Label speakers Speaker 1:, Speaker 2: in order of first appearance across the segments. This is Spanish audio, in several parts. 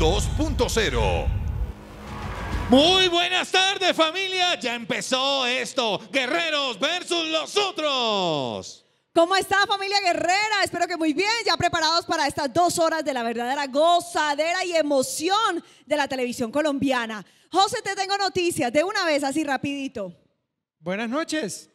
Speaker 1: 2.0. Muy buenas tardes familia, ya empezó esto, Guerreros versus los otros.
Speaker 2: ¿Cómo está familia guerrera? Espero que muy bien, ya preparados para estas dos horas de la verdadera gozadera y emoción de la televisión colombiana. José, te tengo noticias, de una vez, así rapidito. Buenas noches,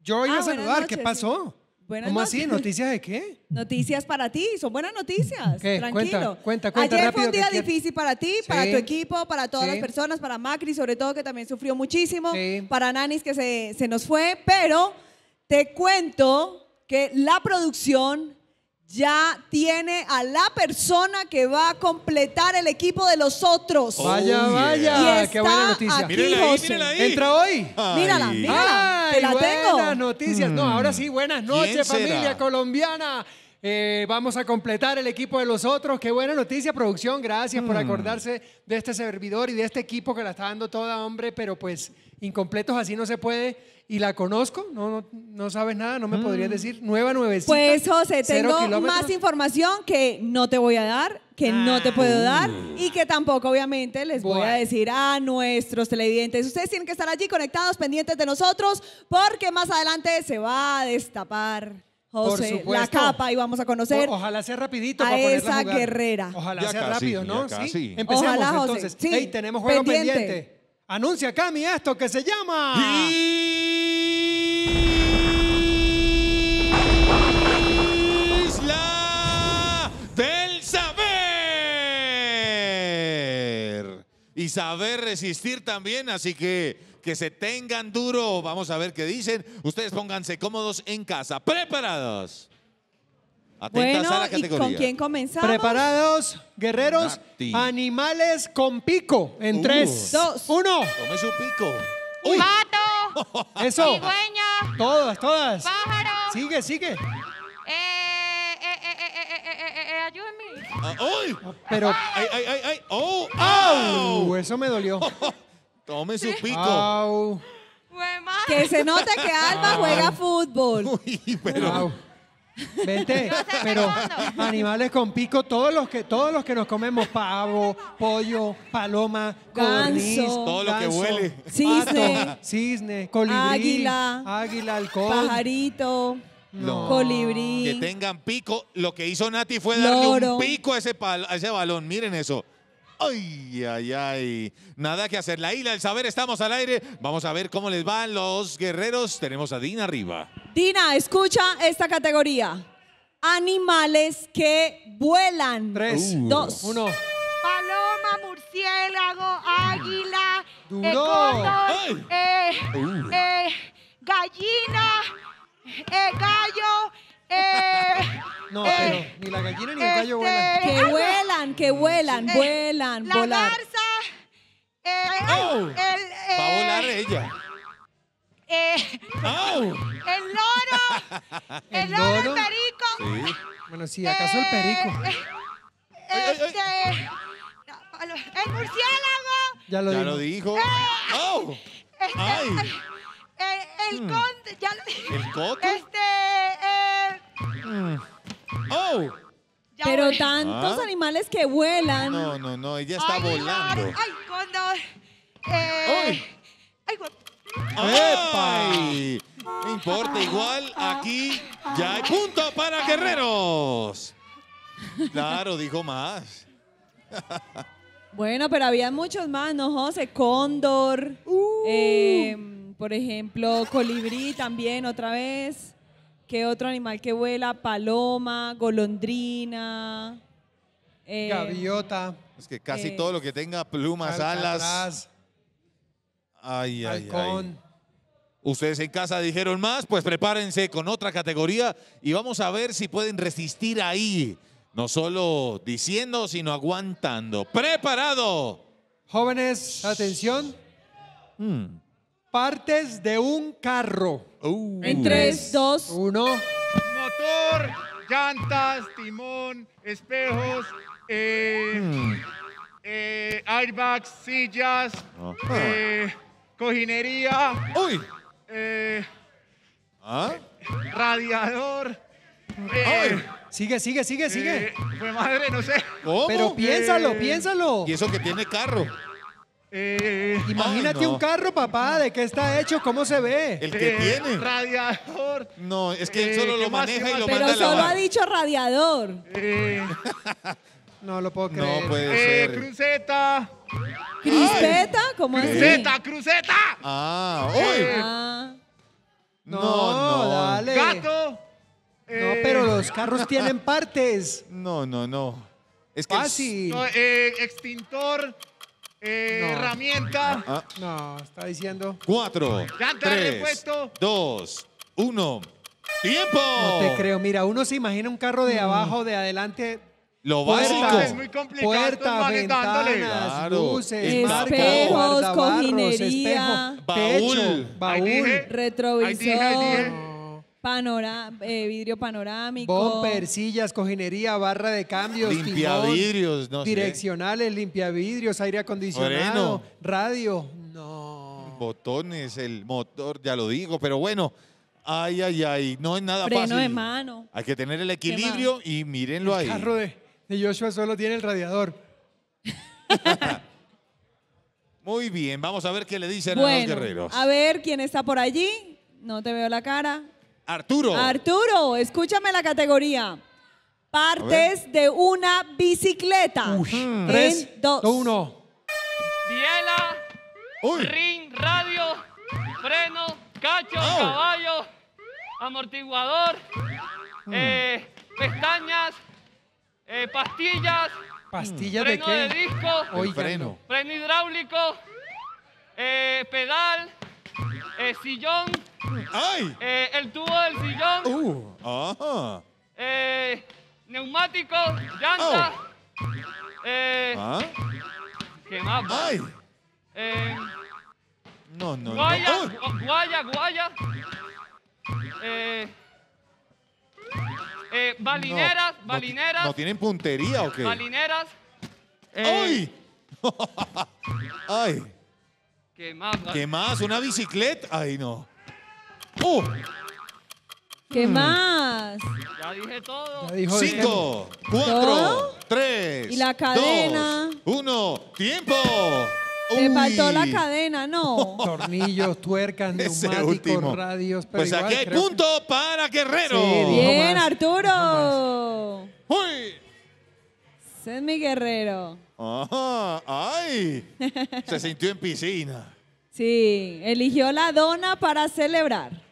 Speaker 2: yo iba a ah, saludar, ¿qué pasó?
Speaker 3: ¿Cómo así? ¿Noticias
Speaker 2: de qué? Noticias para ti, son buenas noticias. Tranquilo. Cuenta, cuenta, Ayer fue un día difícil para ti, para tu equipo, para todas las personas, para Macri, sobre todo, que también sufrió muchísimo, para Nanis, que se, se nos fue, pero te cuento que la producción ya tiene a la persona que va a completar el equipo de los otros. Oh, vaya, oh, vaya, ah, qué buena noticia.
Speaker 3: ahí, ahí. Entra hoy. Mírala, mírala, te la tengo. buenas noticias. No, ahora sí, buenas noches, familia colombiana. Eh, vamos a completar el equipo de los otros. Qué buena noticia, producción. Gracias por hmm. acordarse de este servidor y de este equipo que la está dando toda, hombre. Pero pues incompletos así no se puede y la conozco, no, no, sabes nada, no me
Speaker 2: podrías mm. decir. Nueva, nuevecita. Pues José, tengo más información que no te voy a dar, que no te puedo ah. dar y que tampoco obviamente les voy a decir a nuestros televidentes. Ustedes tienen que estar allí conectados, pendientes de nosotros, porque más adelante se va a destapar. José, la capa y vamos a conocer. ojalá
Speaker 3: rapidito a esa guerrera. Ojalá sea rápido, ¿no? ¿Sí? Empecemos entonces. Sí, tenemos juego pendiente. Anuncia, Cami, esto que se llama...
Speaker 4: Isla
Speaker 3: del
Speaker 1: Saber. Y saber resistir también, así que que se tengan duro. Vamos a ver qué dicen. Ustedes pónganse cómodos en
Speaker 3: casa. ¡Preparados! bueno, ¿y ¿Con quién
Speaker 2: comenzamos? Preparados,
Speaker 3: guerreros, animales con pico. En uh. tres,
Speaker 2: dos, uno. Tome
Speaker 3: su pico. Uy. Pato. Eso.
Speaker 5: Todas, todas. Pájaro.
Speaker 3: Sigue, sigue.
Speaker 5: ayúdenme.
Speaker 3: pero. ¡Ay, ay, ay! ay. ¡Oh! ¡Au! Oh, eso me dolió. Tome su pico. ¡Au!
Speaker 2: Que se note que Alba juega
Speaker 3: fútbol. Uy, pero. Vente, pero animales con pico, todos los que todos los que nos comemos pavo, pollo, paloma, todo lo que huele. Cisne. cisne, colibrí, Águila. águila, Pajarito.
Speaker 1: Colibrí. Que tengan pico. Lo que hizo Nati fue darle un pico a ese, a ese balón. Miren eso. Ay, ay, ay. Nada que hacer. La isla del saber, estamos al aire. Vamos a ver cómo les van los guerreros. Tenemos a Dina arriba.
Speaker 2: Dina, escucha esta categoría. Animales que vuelan. Tres, uh. dos, uno. Paloma, murciélago, águila, eh, eh, eh, gallina, eh, gallo,
Speaker 3: no, pero ni la gallina ni el gallo este, vuelan. Que vuelan,
Speaker 2: que vuelan, vuelan, la Garza, ¡Oh! el, va a
Speaker 3: volar ella
Speaker 6: oh. El loro.
Speaker 3: El, loro, el perico. Bueno, sí, acaso el eh, perico.
Speaker 2: Eh, este, el murciélago.
Speaker 3: Ya lo, dijo.
Speaker 2: oh. este, El, hmm. conde. ¿El coto? Este. Oh. Pero tantos ¿Ah? animales que vuelan. No,
Speaker 1: no, no, ella está volando.
Speaker 2: Ay, cuando. ay. ay,
Speaker 1: importa, igual aquí ya hay punto para Guerreros. Claro, dijo más.
Speaker 2: Bueno, pero había muchos más, ¿no, José? Cóndor, uh. em, por ejemplo, colibrí también otra vez. ¿Qué otro animal que vuela? Paloma, golondrina. Em, Gaviota.
Speaker 1: Es que casi todo lo que tenga plumas, alas. Ay, ay, ay. Ustedes en casa dijeron más, pues prepárense con otra categoría y vamos a ver si pueden resistir ahí. No solo diciendo, sino aguantando. ¡Preparado!
Speaker 3: Jóvenes, atención. Hmm. Partes de un carro. Uh. En tres, dos, uno. Motor, llantas, timón, espejos,
Speaker 1: eh, hmm. eh, airbags, sillas,
Speaker 3: Cojinería. ¡Uy! Eh, ¿Ah? Radiador. Eh, sigue, sigue, sigue, sigue. pues madre, no sé. Pero piénsalo, piénsalo. Y eso que tiene carro. Imagínate ah, un carro, papá, de qué está hecho, cómo se ve. El que tiene.
Speaker 2: Radiador. No, es que él solo lo maneja y lo Pero solo ha dicho radiador. no
Speaker 3: lo puedo creer. No puede ser.
Speaker 2: cruceta. ¿Crispeta? ¿Cómo ¡Cruceta,
Speaker 1: cruceta!
Speaker 3: Ah, uy. Eh, ah. No, no, dale. ¡Gato!
Speaker 5: No, eh, pero
Speaker 1: los carros tienen partes. No, no, no. Es que
Speaker 3: Fácil. Eh, extintor, herramienta.
Speaker 1: Ah. No,
Speaker 3: está diciendo. cuatro,
Speaker 1: dos, uno. ¡Tiempo!
Speaker 3: No te creo. Mira, uno se imagina un carro de mm. abajo, de adelante,
Speaker 1: lo básico. es
Speaker 3: muy
Speaker 2: complicado. ventanas, luces, espejos, cojinería, baúl, baúl, retrovisor, eh, vidrio panorámico, bumper, sillas, cojinería,
Speaker 3: barra de cambios, limpia direccionales, limpiavidrios, limpia vidrios, aire acondicionado, radio,
Speaker 1: botones, el motor, ya lo digo, pero bueno. Ay, ay, ay, no es nada Freno de mano. Hay que tener el equilibrio y mírenlo ahí.
Speaker 3: Y Joshua solo tiene el radiador.
Speaker 1: Muy bien, vamos a ver qué le dicen a los a
Speaker 2: ver quién está por allí. No te veo la cara. Arturo. Arturo, escúchame la categoría. Partes de una bicicleta. Mm. Tres, dos. uno. Biela, ring,
Speaker 4: radio, freno, cacho, caballo, amortiguador, mm. eh, pestañas, eh, pastillas.
Speaker 3: ¿Pastillas de freno de disco.
Speaker 4: Freno. hidráulico. Eh, pedal. Eh, sillón. Eh, el tubo del sillón.
Speaker 1: Uh, ¡Ajá!
Speaker 4: ¡Ah! neumático. Llanta. eh, ¿Ah? más?
Speaker 5: No, no, guaya,
Speaker 4: guaya, guaya. Eh, balineras, balineras. No, tienen puntería o qué? Balineras.
Speaker 1: ¡Ay! Eh, ¡Ay! ¿Qué más? ¿Una bicicleta? ¡Ay, no! ¡Uh!
Speaker 2: ¿Qué mm. más? Ya dije todo. Cinco,
Speaker 1: cuatro, tres, y la
Speaker 2: cadena.
Speaker 3: Dos, uno, tiempo.
Speaker 2: Se faltó la cadena, no.
Speaker 3: Tornillos, tuercas, neumáticos, radios. Pues aquí hay punto para Guerrero. Sí, Bien,
Speaker 2: Arturo. ¡Uy! mi guerrero.
Speaker 1: Ajá, ¡Ay! Se sintió en piscina.
Speaker 2: Sí, eligió la dona para celebrar.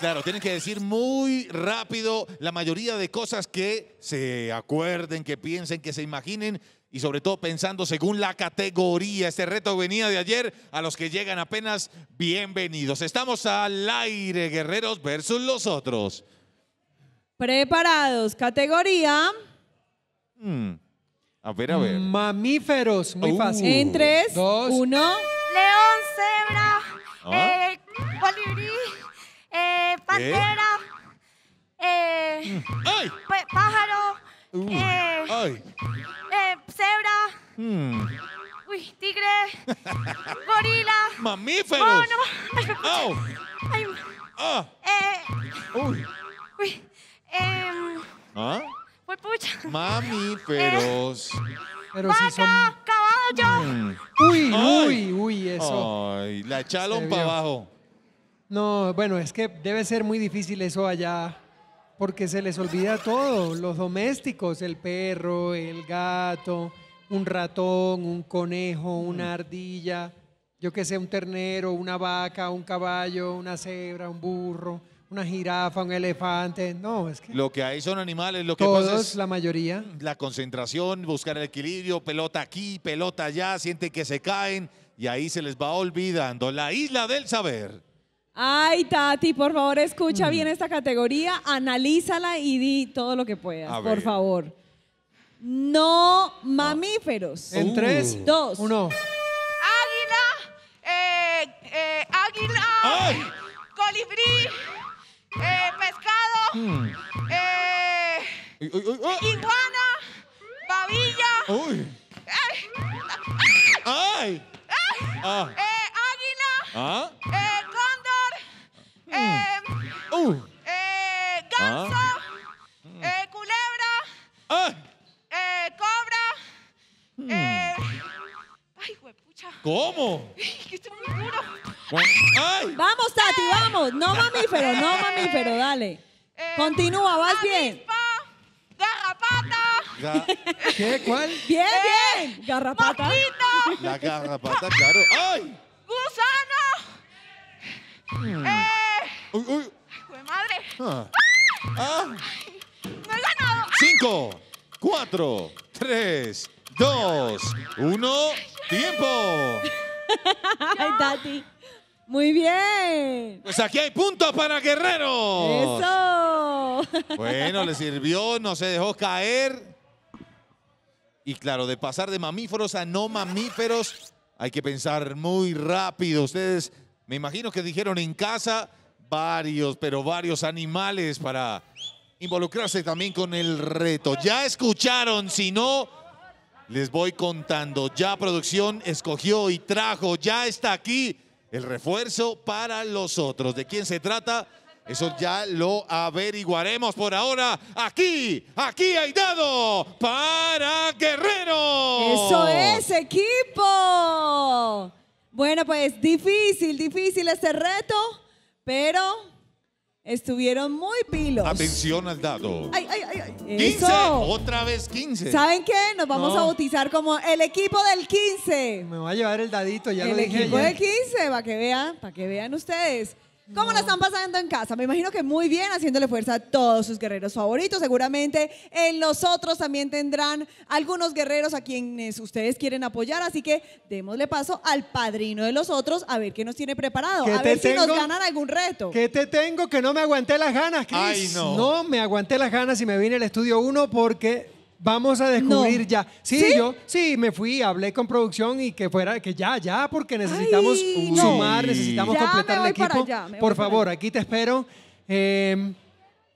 Speaker 1: Claro, tienen que decir muy rápido la mayoría de cosas que se acuerden, que piensen, que se imaginen y sobre todo pensando según la categoría. Este reto venía de ayer. A los que llegan apenas, bienvenidos. Estamos al aire, guerreros versus los otros.
Speaker 2: Preparados, categoría.
Speaker 3: Hmm. A ver, a ver. Mamíferos, muy uh. fácil. En tres, Dos. uno.
Speaker 2: León, cebra, ¿Ah? eh, eh, pantera, eh, mm. eh pájaro,
Speaker 4: eh,
Speaker 2: eh, cebra, mm. uy, tigre, gorila,
Speaker 1: mamíferos, no, ay, ah. eh, uy,
Speaker 2: uy em,
Speaker 1: ¿Ah? eh,
Speaker 3: Pucha. Mamíferos. Pero Vaca, caballo. Mm. Uy, uy, uy, eso.
Speaker 1: la echaron para abajo.
Speaker 3: No, bueno, es que debe ser muy difícil eso allá, porque se les olvida todo, los domésticos, el perro, el gato, un ratón, un conejo, una mm. ardilla, yo qué sé, un ternero, una vaca, un caballo, una cebra, un burro, una jirafa, un elefante. No, es que
Speaker 1: Lo que hay son animales, lo que pasa es la mayoría. La concentración, buscar el equilibrio, pelota aquí, pelota allá, sienten que se caen y ahí se les va olvidando la isla del saber.
Speaker 2: Ay, Tati, por favor, escucha mm. bien esta categoría, analízala y di todo lo que puedas, por favor. No mamíferos. En uh. tres, dos, uno. Águila, eh, eh, águila, colibrí, eh, pescado, mm. eh, iguana, babilla. Ay. Ay. Ah. Eh, águila. Ah.
Speaker 4: Eh, uh. eh, eh ah. ganso,
Speaker 2: mm. eh, culebra, ah. eh, cobra. Mm. Eh, ay, huepucha. ¿Cómo? ¡Qué duro. Ay. Vamos, Tati, vamos. No mamífero, no mamífero, dale. Continúa, vas bien. Garrapata. ¿Qué? ¿Cuál? Bien, bien. Garrapata.
Speaker 1: Mosquito. La garrapata, claro. ¡Ay!
Speaker 4: Gusano.
Speaker 1: Eh, ¡Uy, uy! uy madre! Ah. ¡Ah! ah. ¡No he
Speaker 2: ganado!
Speaker 1: ¡Ah! ¡Cinco, cuatro, tres, dos, uno! ¡Tiempo!
Speaker 2: ¡Ay, Tati! Muy bien.
Speaker 1: Pues aquí hay puntos para Guerrero.
Speaker 2: Eso.
Speaker 1: Bueno, le sirvió, no se dejó caer. Y claro, de pasar de mamíferos a no mamíferos, hay que pensar muy rápido. Ustedes, me imagino que dijeron en casa, varios, pero varios animales para involucrarse también con el reto. Ya escucharon, si no, les voy contando. Ya producción escogió y trajo, ya está aquí el refuerzo para los otros. ¿De quién se trata? Eso ya lo averiguaremos por ahora. Aquí,
Speaker 2: aquí hay dado para Guerrero. Eso es, equipo. Bueno, pues difícil, difícil este reto pero estuvieron muy pilos.
Speaker 1: Atención al dado.
Speaker 2: ¡Ay, Ay, ay, ay, 15, otra vez 15. ¿Saben qué? Nos vamos a bautizar como el equipo del 15.
Speaker 3: Me va a llevar el dadito, ya lo El equipo del
Speaker 2: 15, para que vean, para que vean ustedes. ¿Cómo la están pasando en casa? Me imagino que muy bien, haciéndole fuerza a todos sus guerreros favoritos. Seguramente en los otros también tendrán algunos guerreros a quienes ustedes quieren apoyar. Así que démosle paso al padrino de los otros a ver qué nos tiene preparado. A ver si nos ganan algún reto.
Speaker 3: ¿Qué te tengo que no me aguanté las ganas, Chris? Ay, no. me aguanté las ganas y me vine al estudio Uno porque Vamos a descubrir ya. Sí, yo sí me fui, hablé con producción y que fuera que ya, ya, porque necesitamos sumar, necesitamos completar el equipo. Por favor, aquí te espero. Em,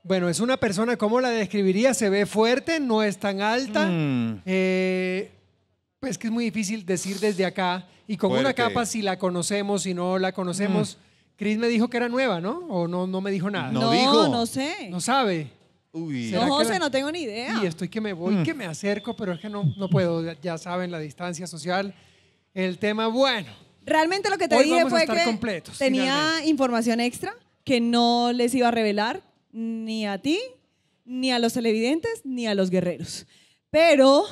Speaker 3: bueno, es una persona, ¿cómo la describiría? Se ve fuerte, no es tan alta. Mm. Es eh, pues que es muy difícil decir desde acá. Y con una capa, si la conocemos, si no la conocemos. Chris mm. Cris me dijo que era nueva, ¿no? O no, no me dijo nada. No, no, no sé. No sabe. Uy. José, no
Speaker 2: tengo ni idea. Y
Speaker 3: estoy que me voy, mm. que me acerco, pero es que no, no puedo. Ya saben, la distancia social. El tema, bueno.
Speaker 2: Realmente lo que te dije fue que tenía información extra que no les iba a revelar ni a ti, ni a los televidentes, ni a los guerreros. Pero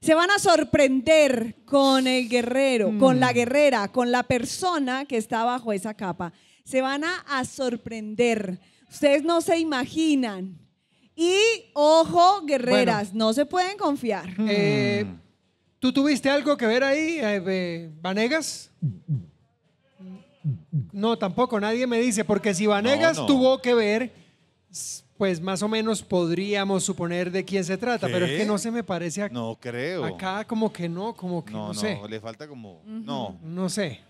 Speaker 2: se van a sorprender con el guerrero, mm. con la guerrera, con la persona que está bajo esa capa. Se van a sorprender. Ustedes no se imaginan y ojo, guerreras, no se pueden confiar. Eh,
Speaker 3: mm. ¿Tú tuviste algo que ver ahí, eh, eh, Vanegas? No, tampoco, nadie me dice, porque si Vanegas tuvo que ver, pues más o menos podríamos suponer de quién se trata, pero es que no se me parece acá. No creo. Acá como que no, como que no, no sé. le falta como... No. No sé.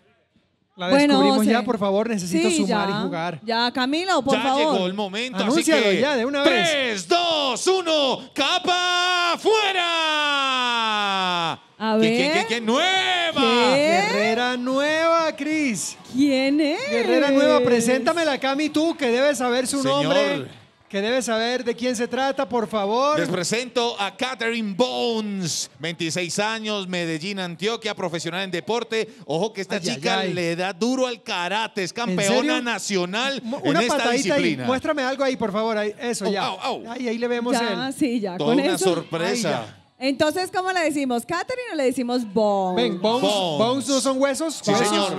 Speaker 3: La bueno, descubrimos ya, por favor, necesito sumar y
Speaker 2: jugar. Ya, Camilo, por favor. Ya llegó el momento, Anúncialo ya de una vez. 3, 2,
Speaker 3: 1, capa fuera. A ver. ¿Qué, qué, nueva? Guerrera nueva, Cris. ¿Quién es? Guerrera nueva, preséntamela, Cami, tú que debes saber su Señor. nombre que debe saber de quién se trata, por favor. Les
Speaker 1: presento a Catherine Bones, 26 años, Medellín, Antioquia, profesional en deporte. Ojo que esta chica le da duro al karate, es campeona nacional en esta disciplina.
Speaker 3: Muéstrame algo ahí, por favor. Ahí, eso, oh, ya. Ahí, le vemos ya,
Speaker 2: sí, ya. una sorpresa. Entonces, ¿cómo le decimos? ¿Catherine o le decimos Bones? Ven, bones,
Speaker 1: bones. no
Speaker 2: son
Speaker 3: huesos. Sí, señor.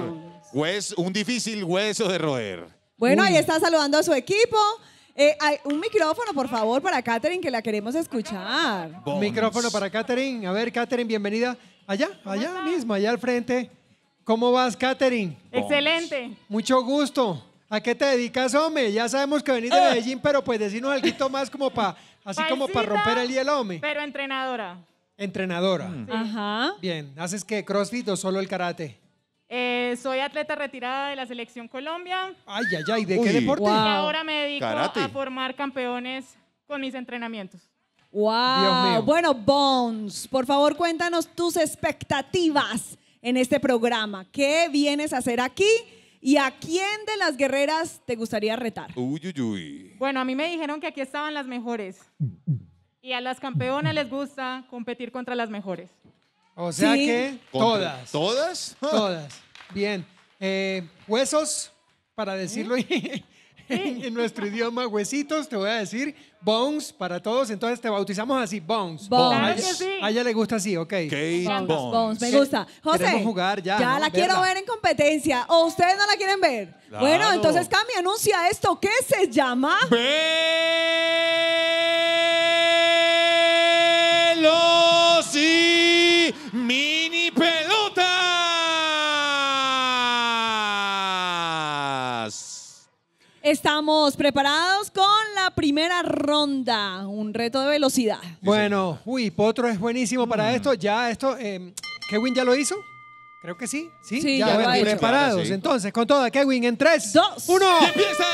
Speaker 1: Hueso, un difícil hueso de roer.
Speaker 3: Bueno, ahí está
Speaker 2: saludando a su equipo. Eh, un micrófono, por favor, para Katherine, que la queremos escuchar. Un micrófono para
Speaker 3: Katherine. A ver, Katherine, bienvenida. Allá, allá mismo, allá al frente. ¿Cómo vas, Katherine? Excelente. Mucho gusto. ¿A qué te dedicas, hombre? Ya sabemos que venís de ah. Medellín, pero pues decirnos algo más como para, así como para romper el hielo, hombre. Pero
Speaker 6: entrenadora.
Speaker 3: Entrenadora. Mm.
Speaker 6: Ajá.
Speaker 3: Bien, ¿haces qué? ¿Crossfit o solo el karate?
Speaker 6: Eh, soy atleta retirada de la Selección Colombia. Ay, ay, ay, ¿de qué deporte? ahora me dedico a formar campeones con mis entrenamientos.
Speaker 2: ¡Wow! Bueno, Bones, por favor cuéntanos tus expectativas en este programa. ¿Qué vienes a hacer aquí? ¿Y a quién de las
Speaker 6: guerreras te gustaría retar?
Speaker 1: Uy, uy, uy.
Speaker 6: Bueno, a mí me dijeron que aquí estaban las mejores. Y a las campeonas les gusta competir contra las mejores.
Speaker 3: O sea que todas. ¿Todas? Todas. Bien. Eh, huesos, para ¿Eh? decirlo ¿Eh? en, nuestro idioma, huesitos, te voy a decir bones para todos. Entonces te bautizamos así, bones. A ella le gusta así, ok. bones. Me gusta. José, ya. la quiero ver
Speaker 2: en competencia. ¿O ustedes no la quieren ver? Bueno, entonces Cami anuncia esto. ¿Qué se llama? Mi Estamos preparados con la primera ronda, un reto de velocidad.
Speaker 3: Bueno, uy, Potro es buenísimo para mm. esto. Ya esto, em, Kevin ya lo hizo. Creo que sí. Sí, ya lo preparados. Entonces, con toda, Kevin, en tres, Dos.
Speaker 2: uno ¡Empieza!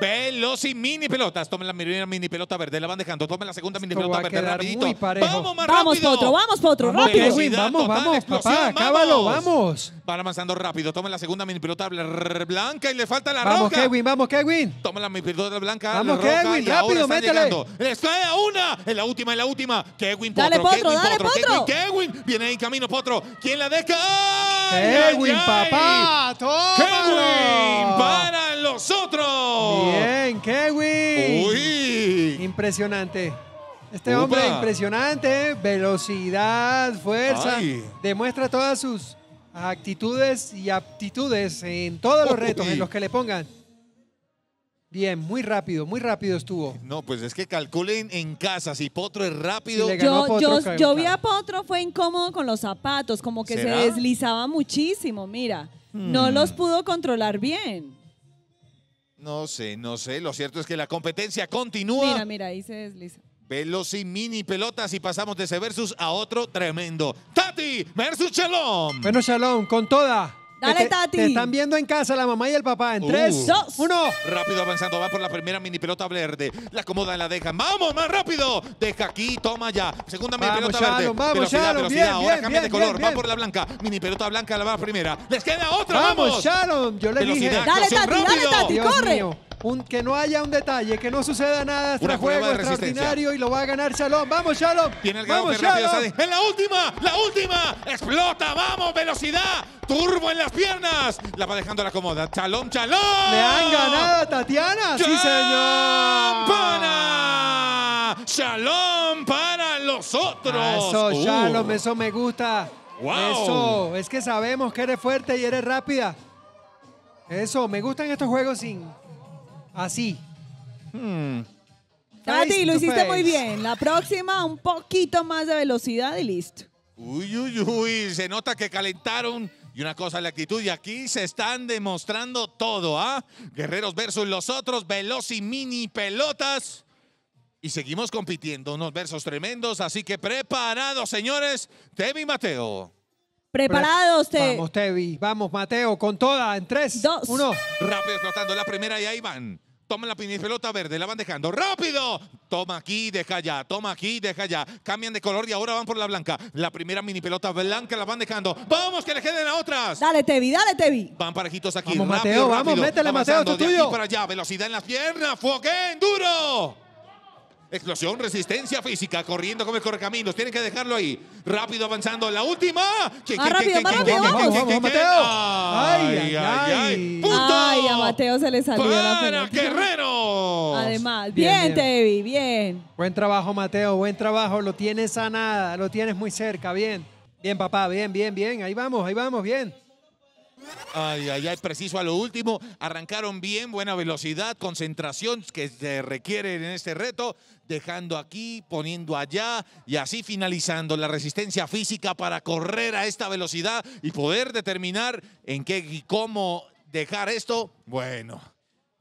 Speaker 1: Veloz y mini pelotas, Tomen la primera mini pelota verde, la van dejando. Tomen la segunda mini pelota verde, Vamos
Speaker 3: más
Speaker 2: Vamos, Potro, vamos, Potro, rápido. vamos, vamos, papá,
Speaker 3: cábalo, vamos. Van
Speaker 1: avanzando rápido. Tomen la segunda mini pelota blanca y le falta la Vamos, Kevin,
Speaker 3: vamos, Kevin.
Speaker 1: Tomen la mini pelota blanca. Vamos, roja, Kevin, rápido, están métele. llegando. a una. Es la última, es la última. Kevin Potro. Dale, Potro, Kevin, dale, Potro. Kevin, Kevin. Viene en camino, Potro. ¿Quién la deja?
Speaker 3: Kevin, papá, Kevin para los otros. Bien, Kevin. Impresionante. Este hombre impresionante, velocidad, fuerza, demuestra todas sus actitudes y aptitudes en todos los retos en los que le pongan. Bien, muy rápido, muy rápido estuvo. No, pues es que calculen en
Speaker 1: casa, si Potro es rápido. yo, vi
Speaker 2: a Potro, fue incómodo con los zapatos, como que se deslizaba muchísimo, mira. No mm. los pudo controlar bien.
Speaker 1: No sé, no sé. Lo cierto es que la competencia continúa. Mira,
Speaker 2: mira, ahí se desliza.
Speaker 1: mini pelotas y pasamos de ese versus a otro tremendo. Tati versus
Speaker 3: Shalom. Bueno, Shalom, con toda. Dale, este, Tati. Te están viendo en casa la mamá y el papá. En 3, 2, 1.
Speaker 1: Rápido avanzando, va por la primera mini pelota verde. La acomoda, la deja. ¡Vamos,
Speaker 3: más rápido!
Speaker 1: Deja aquí, toma ya. Segunda mini pelota verde. vamos, ya. Bien, bien, cambia de color. Va por la blanca. Mini pelota blanca, la va primera. ¡Les queda otra! ¡Vamos, vamos. Shalom!
Speaker 3: Yo le dije. Dale, Tati, dale, Tati, corre que no haya un detalle, que no suceda nada Este juego extraordinario y lo va a ganar Shalom. ¡Vamos, Shalom! Tiene el ¡Vamos, Shalom! ¡En la última! ¡La última! ¡Explota!
Speaker 1: ¡Vamos! ¡Velocidad! ¡Turbo en las piernas! La va dejando la cómoda. ¡Shalom, Shalom! shalom me
Speaker 4: han ganado
Speaker 3: a Tatiana! ¡Sí, señor! ¡Para! ¡Shalom para los otros! Ah, eso, uh. Shalom, eso me gusta. Wow. Eso, es que sabemos que eres fuerte y eres rápida. Eso, me gustan estos juegos sin Así. Hmm.
Speaker 2: Tati, lo hiciste muy bien. La próxima, un poquito más de velocidad y listo.
Speaker 1: Uy, uy, uy, se nota que calentaron. Y una cosa la actitud, y aquí se están demostrando todo, ¿ah? Guerreros versus los otros, veloz y mini pelotas. Y seguimos compitiendo, unos versos tremendos, así que preparados, señores, vi, Mateo.
Speaker 3: Preparados, Te... Vamos, Tevi. Vamos, Mateo, con toda. En tres, dos, uno. Rápido,
Speaker 1: explotando la primera y ahí van. Toman la pelota verde, la van dejando. ¡Rápido! Toma aquí, deja allá. Toma aquí, deja allá. Cambian de color y ahora van por la blanca. La primera mini pelota blanca la van dejando. ¡Vamos, que le queden a otras! Dale, Tevi, dale, Tevi. Van parejitos aquí. Vamos, rápido, Mateo, vamos, métele, Mateo, tuyo. para allá, velocidad en las piernas, en duro. Explosión, resistencia física, corriendo como el caminos Tienen que dejarlo ahí. Rápido avanzando. La última. Ah, más
Speaker 2: rápido, más rápido. Mateo. Ay, ay, ay. ay. Ay, a Mateo se le salió Para
Speaker 3: Guerrero. Además, bien, bien,
Speaker 2: Tevi, bien.
Speaker 3: Buen trabajo, Mateo. Buen trabajo. Lo tienes a nada. Lo tienes muy cerca. Bien. Bien, papá. Bien, bien, bien. Ahí vamos, ahí vamos. Bien.
Speaker 1: Ay, ay, ay, preciso a lo último. Arrancaron bien, buena velocidad, concentración que se requiere en este reto, dejando aquí, poniendo allá y así finalizando la resistencia física para correr a esta velocidad y poder determinar en qué y cómo dejar esto. Bueno.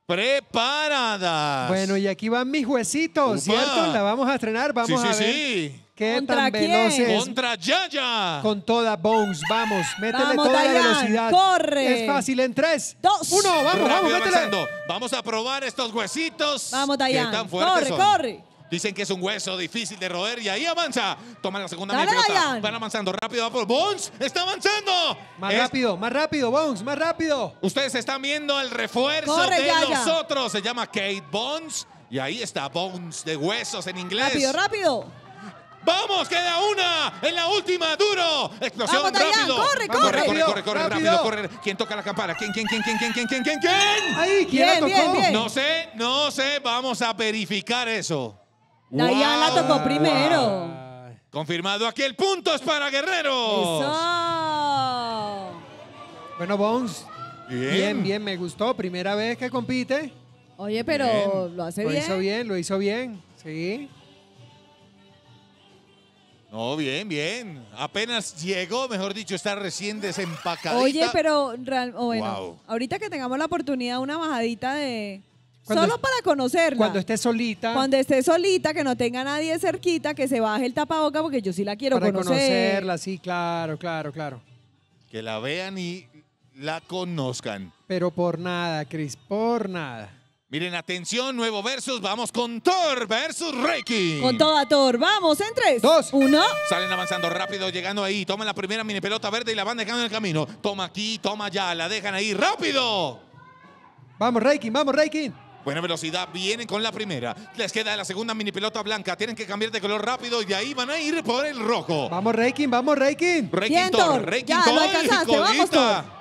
Speaker 3: Preparadas. Bueno, y aquí van mis huesitos, ¿cierto? La vamos a estrenar, vamos a ver. Sí, sí, sí. ¿Qué ¿Contra Contra Yaya. Con toda Bones, vamos, métele toda la velocidad. corre. Es fácil en tres. Dos. Uno, vamos, vamos,
Speaker 1: Vamos a probar estos huesitos. Vamos, Dayan. Corre, corre. Dicen que es un hueso difícil de roer y ahí avanza. Toma la segunda Van avanzando rápido. va por Bones está avanzando. Más rápido,
Speaker 3: más rápido, Bones, más rápido. Ustedes
Speaker 1: están viendo el refuerzo de nosotros. Se llama Kate Bones y ahí está Bones de huesos en inglés. Rápido,
Speaker 2: rápido.
Speaker 1: Vamos, queda una. En la última, duro. Explosión, rápido. Corre, corre. corre, corre, corre, rápido. corre. ¿Quién toca la campana? ¿Quién, quién, quién, quién, quién, quién, quién, quién? quién? Ahí, ¿quién la tocó? No sé, no sé. Vamos a verificar eso. Dayan la tocó primero. Confirmado aquí el punto es para Guerrero.
Speaker 3: Eso. Bueno, Bones. Bien. bien, me gustó. Primera vez que compite. Oye, pero lo hace bien. Lo hizo bien, lo hizo bien. Sí.
Speaker 1: No, bien, bien. Apenas llegó, mejor dicho, está recién desempacadita. Oye, pero
Speaker 2: bueno, ahorita que tengamos la oportunidad, una bajadita de... Solo para conocerla.
Speaker 3: Cuando esté solita, Cuando
Speaker 2: esté solita, que no tenga nadie cerquita, que se baje el tapaboca, porque yo sí la quiero para conocerla,
Speaker 3: sí, claro, claro, claro. Que la vean y la conozcan. Pero por nada, Cris, por nada.
Speaker 1: Miren, atención, nuevo versus, vamos con Thor versus Reiki. Con
Speaker 2: toda Thor, vamos en tres, dos, uno.
Speaker 1: Salen avanzando rápido, llegando ahí, toman la primera mini pelota verde y la van dejando en el camino. Toma aquí, toma allá, la dejan ahí, rápido.
Speaker 2: Vamos
Speaker 3: Reiki, vamos Reiki.
Speaker 1: Buena velocidad, vienen con la primera. Les queda la segunda mini pelota blanca. Tienen que cambiar de color rápido y de ahí van a ir por el
Speaker 3: rojo. Vamos, Reikin, vamos, Reikin. Reikin, Thor, Reikin,
Speaker 1: Thor. Ya, lo alcanzaste, vamos, Thor.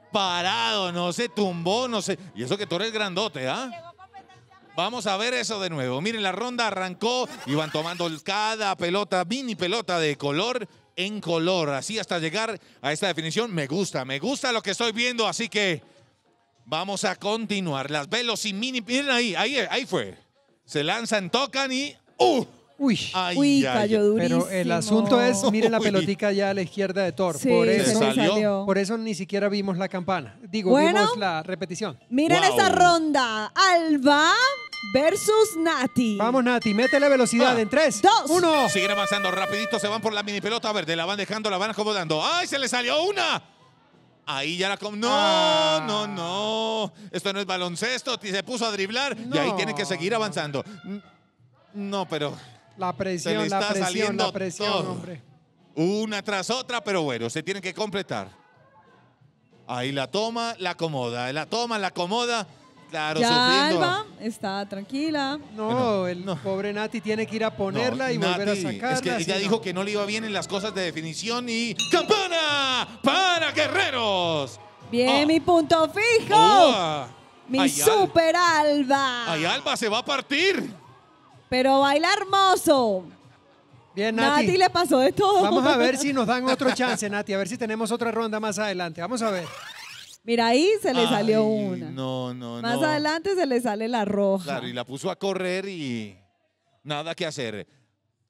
Speaker 1: parado, no se tumbó, no se... Y eso que tú eres grandote, ¿ah? Vamos a ver eso de nuevo. Miren, la ronda arrancó y van tomando cada pelota, mini pelota de color en color, así hasta llegar a esta definición. Me gusta, me gusta lo que estoy viendo, así que vamos a continuar. Las velos y mini, miren ahí, ahí, ahí fue. Se lanzan, tocan y... ¡Uh!
Speaker 3: Uy, cayó durísimo. Pero el asunto es, miren la pelotica ya a la izquierda de Thor. por, eso, salió. por eso ni siquiera vimos la campana. Digo, bueno, vimos la repetición. Miren esa
Speaker 2: ronda. Alba versus Nati. Vamos, Nati, métele velocidad ah, en tres, dos,
Speaker 1: uno. Siguen avanzando rapidito, se van por la mini pelota verde, la van dejando, la van acomodando. ¡Ay, se le salió una! Ahí ya la... No, ah. no, no. Esto no es baloncesto. Se puso a driblar y ahí tiene que seguir avanzando.
Speaker 3: No, pero... La presión, la presión, la presión, hombre.
Speaker 1: Una tras otra, pero bueno, se tiene que completar. Ahí la toma, la acomoda, la toma, la acomoda. Claro, ya Alba
Speaker 3: está tranquila. No, el pobre Nati tiene que ir a
Speaker 1: ponerla y volver a sacarla. Es que ella dijo que no le iba bien en las cosas de definición y ¡Campana para
Speaker 2: Guerreros! Bien, ah. mi punto fijo. Mi super Alba. Ay,
Speaker 3: Alba se va a partir.
Speaker 2: Pero baila hermoso.
Speaker 3: Bien, Nati. le pasó de todo. Vamos a ver si nos dan otro chance, Nati. A ver si tenemos otra ronda más adelante. Vamos a ver.
Speaker 2: Mira, ahí se le salió una.
Speaker 3: No, no,
Speaker 1: no. Más
Speaker 2: adelante se le sale la roja. Claro,
Speaker 1: y la puso a correr y nada que hacer.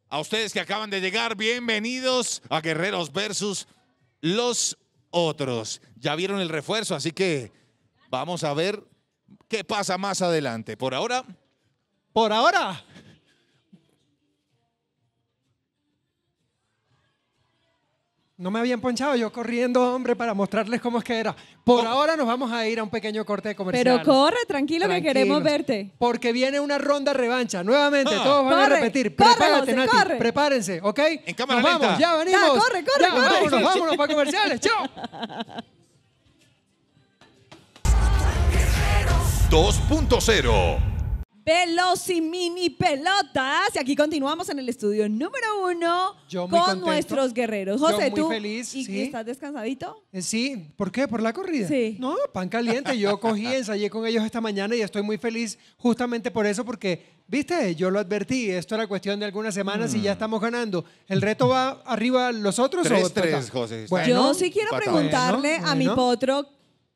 Speaker 1: A ustedes que acaban de llegar, bienvenidos a Guerreros versus los otros. Ya vieron el refuerzo, así que vamos a ver qué pasa más adelante. Por ahora. Por ahora.
Speaker 3: No me habían ponchado, yo corriendo, hombre, para mostrarles cómo es que era. Por oh. ahora nos vamos a ir a un pequeño corte de comercial. Pero corre,
Speaker 2: tranquilo que queremos verte.
Speaker 3: Porque viene una ronda revancha. Nuevamente, ah. todos van a repetir. Prepárate, Prepárense, ¿ok? En cámara nos vamos, ya venimos. Ya, corre, corre, Ya, corre. Vámonos, vámonos para comerciales. Chao.
Speaker 1: 2.0
Speaker 2: los y mini pelotas. Y aquí continuamos en el estudio número uno con nuestros guerreros. José, tú ¿y estás descansadito?
Speaker 3: Eh, sí, ¿por qué? ¿Por la corrida? Sí. No, pan caliente. Yo cogí, ensayé con ellos esta mañana y estoy muy feliz justamente por eso, porque, viste, yo lo advertí, esto era cuestión de algunas semanas y ya mm. estamos ganando. ¿El reto va arriba los otros Tres, tres, José. Yo sí quiero preguntarle a mi
Speaker 2: potro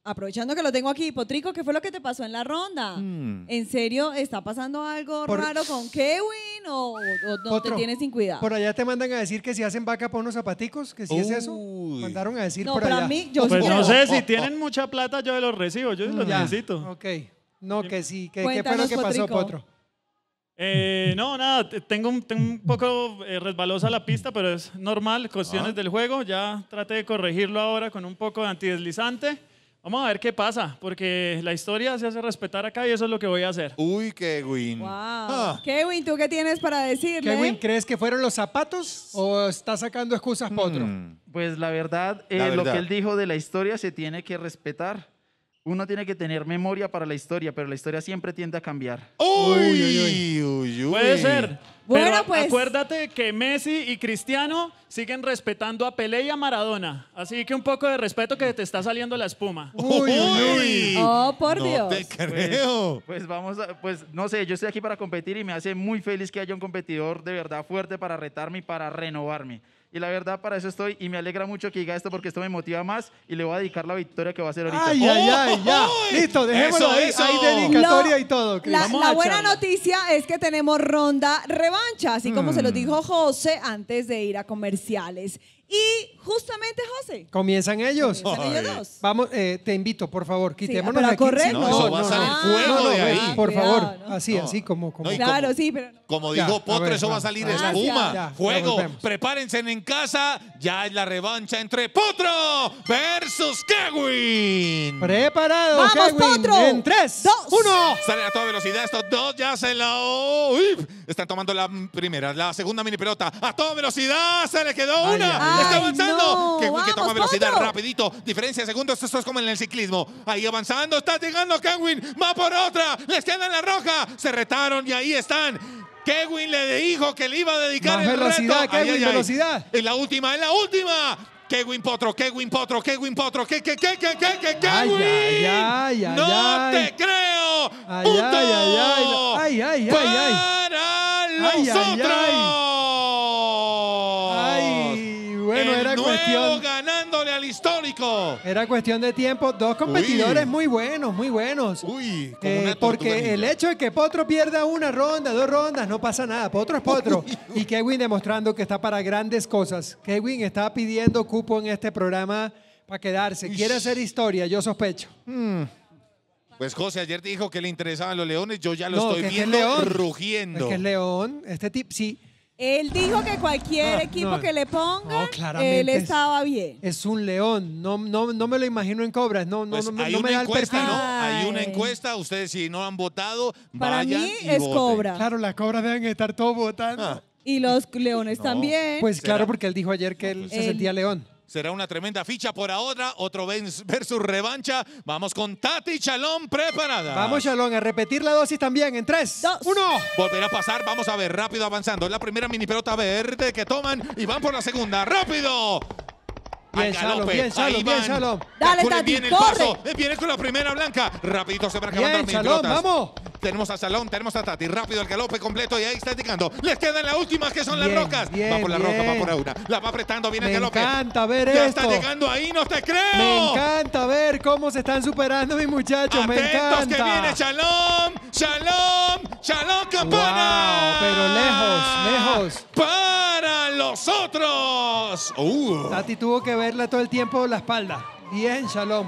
Speaker 2: aprovechando que lo tengo aquí, Potrico, ¿qué fue lo que te pasó en la ronda? Hmm. ¿En serio está pasando algo raro con Kevin o, no te tienes sin cuidado? Por
Speaker 3: allá te mandan a decir que si hacen vaca para unos zapaticos, que si es eso. Mandaron a decir no, por
Speaker 5: allá. pues no sé, si oh, oh. tienen mucha plata yo los recibo, yo los mm, necesito. Ok. No, que sí. Que, ¿Qué fue lo que pasó, Potro? Eh, no, nada, tengo un, poco eh, resbalosa la pista, pero es normal, cuestiones ah. del juego. Ya trate de corregirlo ahora con un poco de antideslizante. Vamos a ver qué pasa, porque la historia se hace
Speaker 3: respetar acá y eso es lo que voy a hacer. Uy, Kevin.
Speaker 5: Wow.
Speaker 2: Ah. Kevin, ¿tú qué tienes para decirle? Kevin,
Speaker 6: ¿crees que fueron los zapatos o está sacando excusas por otro? Mm. Pues la verdad, eh, la verdad, lo que él dijo de la historia se tiene que respetar. Uno tiene que tener memoria para la historia, pero la historia siempre tiende a cambiar. Uy, uy, uy. Puede ser. Bueno, pues.
Speaker 5: Acuérdate que Messi y Cristiano siguen respetando a Pelé y a Maradona.
Speaker 6: Así que un poco de respeto que te está saliendo la espuma. Uy, uy. Oh,
Speaker 2: por no Dios. Te pues, creo.
Speaker 6: Pues, pues, vamos a, pues no sé, yo estoy aquí para competir y me hace muy feliz que haya un competidor de verdad fuerte para retarme y para renovarme. Y la verdad, para eso estoy. Y me alegra mucho que diga esto porque esto me motiva más. Y le voy a dedicar la victoria que va a hacer ahorita. ¡Ay, ay, ¡Oh! ay! ay Listo, dejémoslo ahí. Hay dedicatoria y todo. La, buena
Speaker 2: noticia es que tenemos ronda revancha, así como se lo mm. dijo José antes de ir a comerciales. Y justamente, José.
Speaker 3: Comienzan ellos. ellos dos. Vamos, eh, te invito, por favor, quitémonos sí, pero a no, eso va a salir fuego de ahí. Por favor, así, así como, como. claro,
Speaker 2: sí, pero no. Como dijo Potro, eso va a
Speaker 3: salir en espuma, ah, fuego.
Speaker 1: Prepárense en casa, ya es la revancha entre Potro versus Kevin.
Speaker 3: Preparado,
Speaker 1: Vamos, Potro. En tres, dos, uno. Salen a toda velocidad estos dos, ya se la... están tomando la primera, la segunda mini pelota. A toda velocidad, se le quedó una está avanzando. No. que toma velocidad rapidito. Diferencia de segundos. Esto es como en el ciclismo. Ahí avanzando. Está llegando Kenwin. Va por otra. Les queda la roja. Se retaron y ahí están. Kewin le dijo que le iba a dedicar el velocidad, reto. velocidad. Es la última, es la última. Kewin Potro, Kewin Potro, Kewin Potro, que, que, que, que, que, Ay, no te creo.
Speaker 3: Ay, ay, ay, ay, ay,
Speaker 4: ay,
Speaker 3: histórico. Era cuestión de tiempo. Dos competidores muy buenos, muy buenos. Uy, eh, Porque el hecho de que Potro pierda una ronda, dos rondas, no pasa nada. Potro es Potro. Y Kevin demostrando que está para grandes cosas. Kevin está pidiendo cupo en este programa para quedarse. Quiere hacer historia, yo sospecho. Hmm.
Speaker 1: Pues José ayer dijo que le interesaban los leones, yo ya lo estoy viendo rugiendo. Es que es
Speaker 3: León, este tip sí.
Speaker 2: Él dijo que cualquier equipo que le ponga, él estaba bien. Es, un
Speaker 3: león. No, no, no me lo imagino en cobras. No, no, pues no, hay una me da encuesta, el ¿no? Hay una encuesta. Ustedes si no han votado, Para mí es cobra. Claro, las cobras deben estar todos votando. Ah.
Speaker 2: Y los leones también. Pues claro, porque
Speaker 3: él dijo ayer que él
Speaker 1: pues se sentía león. Será una tremenda ficha por ahora. Otro versus revancha. Vamos con Tati Chalón preparada. Vamos,
Speaker 3: Chalón, a repetir la dosis también en 3, 2, 1.
Speaker 1: Volverá a pasar. Vamos a ver, rápido avanzando. La primera mini pelota verde que toman y van por la segunda. ¡Rápido! Bien, Shalom, bien, Shalom, bien, Dale, Tati, viene el corre. Paso. Eh, viene con la primera blanca. Rapidito se va a acabar mini pelotas. vamos. Tenemos a Shalom, tenemos a Tati. Rápido el galope completo y ahí está indicando. Les quedan las últimas que son las rocas. va por la roca, va por una. La va apretando, viene el galope. Me encanta ver ya esto. está llegando ahí, no te creo. Me encanta
Speaker 3: ver cómo se están superando mis muchachos. Atentos, me encanta. que viene Shalom, Shalom, Shalom Campana. pero lejos, lejos. Para los otros. Uh. Tati tuvo que verla todo el tiempo la espalda. Bien, Shalom.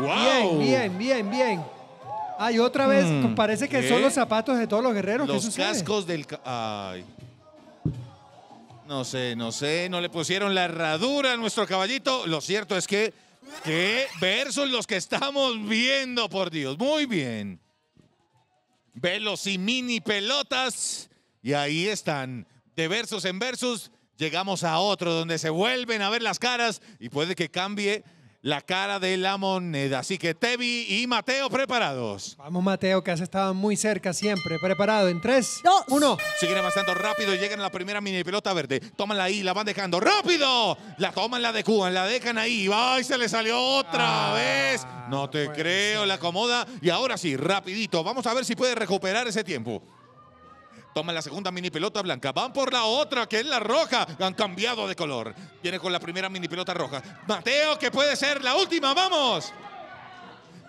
Speaker 3: Wow. Bien, bien, bien, bien. Ay, otra vez, hmm, parece que son los zapatos de todos los guerreros. Los cascos del...
Speaker 1: Ay. No sé, no sé. No le pusieron la herradura a nuestro caballito. Lo cierto es que... ¿Qué versos los que estamos viendo, por Dios? Muy bien. Velos y mini pelotas. Y ahí están. De versos en versos llegamos a otro donde se vuelven a ver las caras y puede que cambie la cara de la moneda. Así que Tevi y Mateo preparados.
Speaker 3: Vamos Mateo, que has estado muy cerca siempre. Preparado en 3, 2, 1.
Speaker 1: Siguen avanzando rápido y llegan a la primera mini pelota verde. Tómanla ahí, la van dejando. ¡Rápido! La toman, la de la dejan ahí. ¡Ay, se le salió otra ah, vez! No te creo, la acomoda. Y ahora sí, rapidito. Vamos a ver si puede recuperar ese tiempo. Toma la segunda mini pelota blanca. Van por la otra, que es la roja. Han cambiado de color. Viene con la primera mini pelota roja. Mateo, que puede ser la última. ¡Vamos!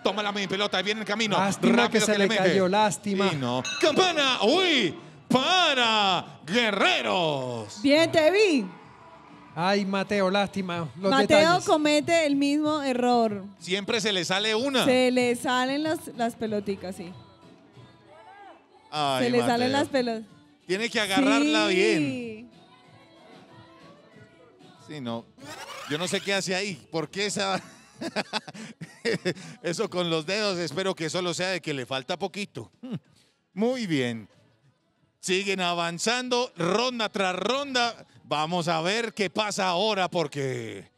Speaker 1: Toma la mini pelota. Viene el camino. Lástima que se le, cayó.
Speaker 3: Lástima.
Speaker 1: ¡Campana! ¡Uy! ¡Para
Speaker 3: Guerreros!
Speaker 2: Bien, te vi.
Speaker 3: Ay, Mateo, lástima. Mateo
Speaker 2: comete el mismo error.
Speaker 3: Siempre se le sale una. Se
Speaker 2: le salen las, las sí.
Speaker 1: Se le salen las pelos.
Speaker 2: Tiene que agarrarla bien.
Speaker 1: Sí, no. Yo no sé qué hace ahí. ¿Por qué esa... Eso con los dedos, espero que solo sea de que le falta poquito. Muy bien. Siguen avanzando ronda tras ronda. Vamos a ver qué pasa ahora porque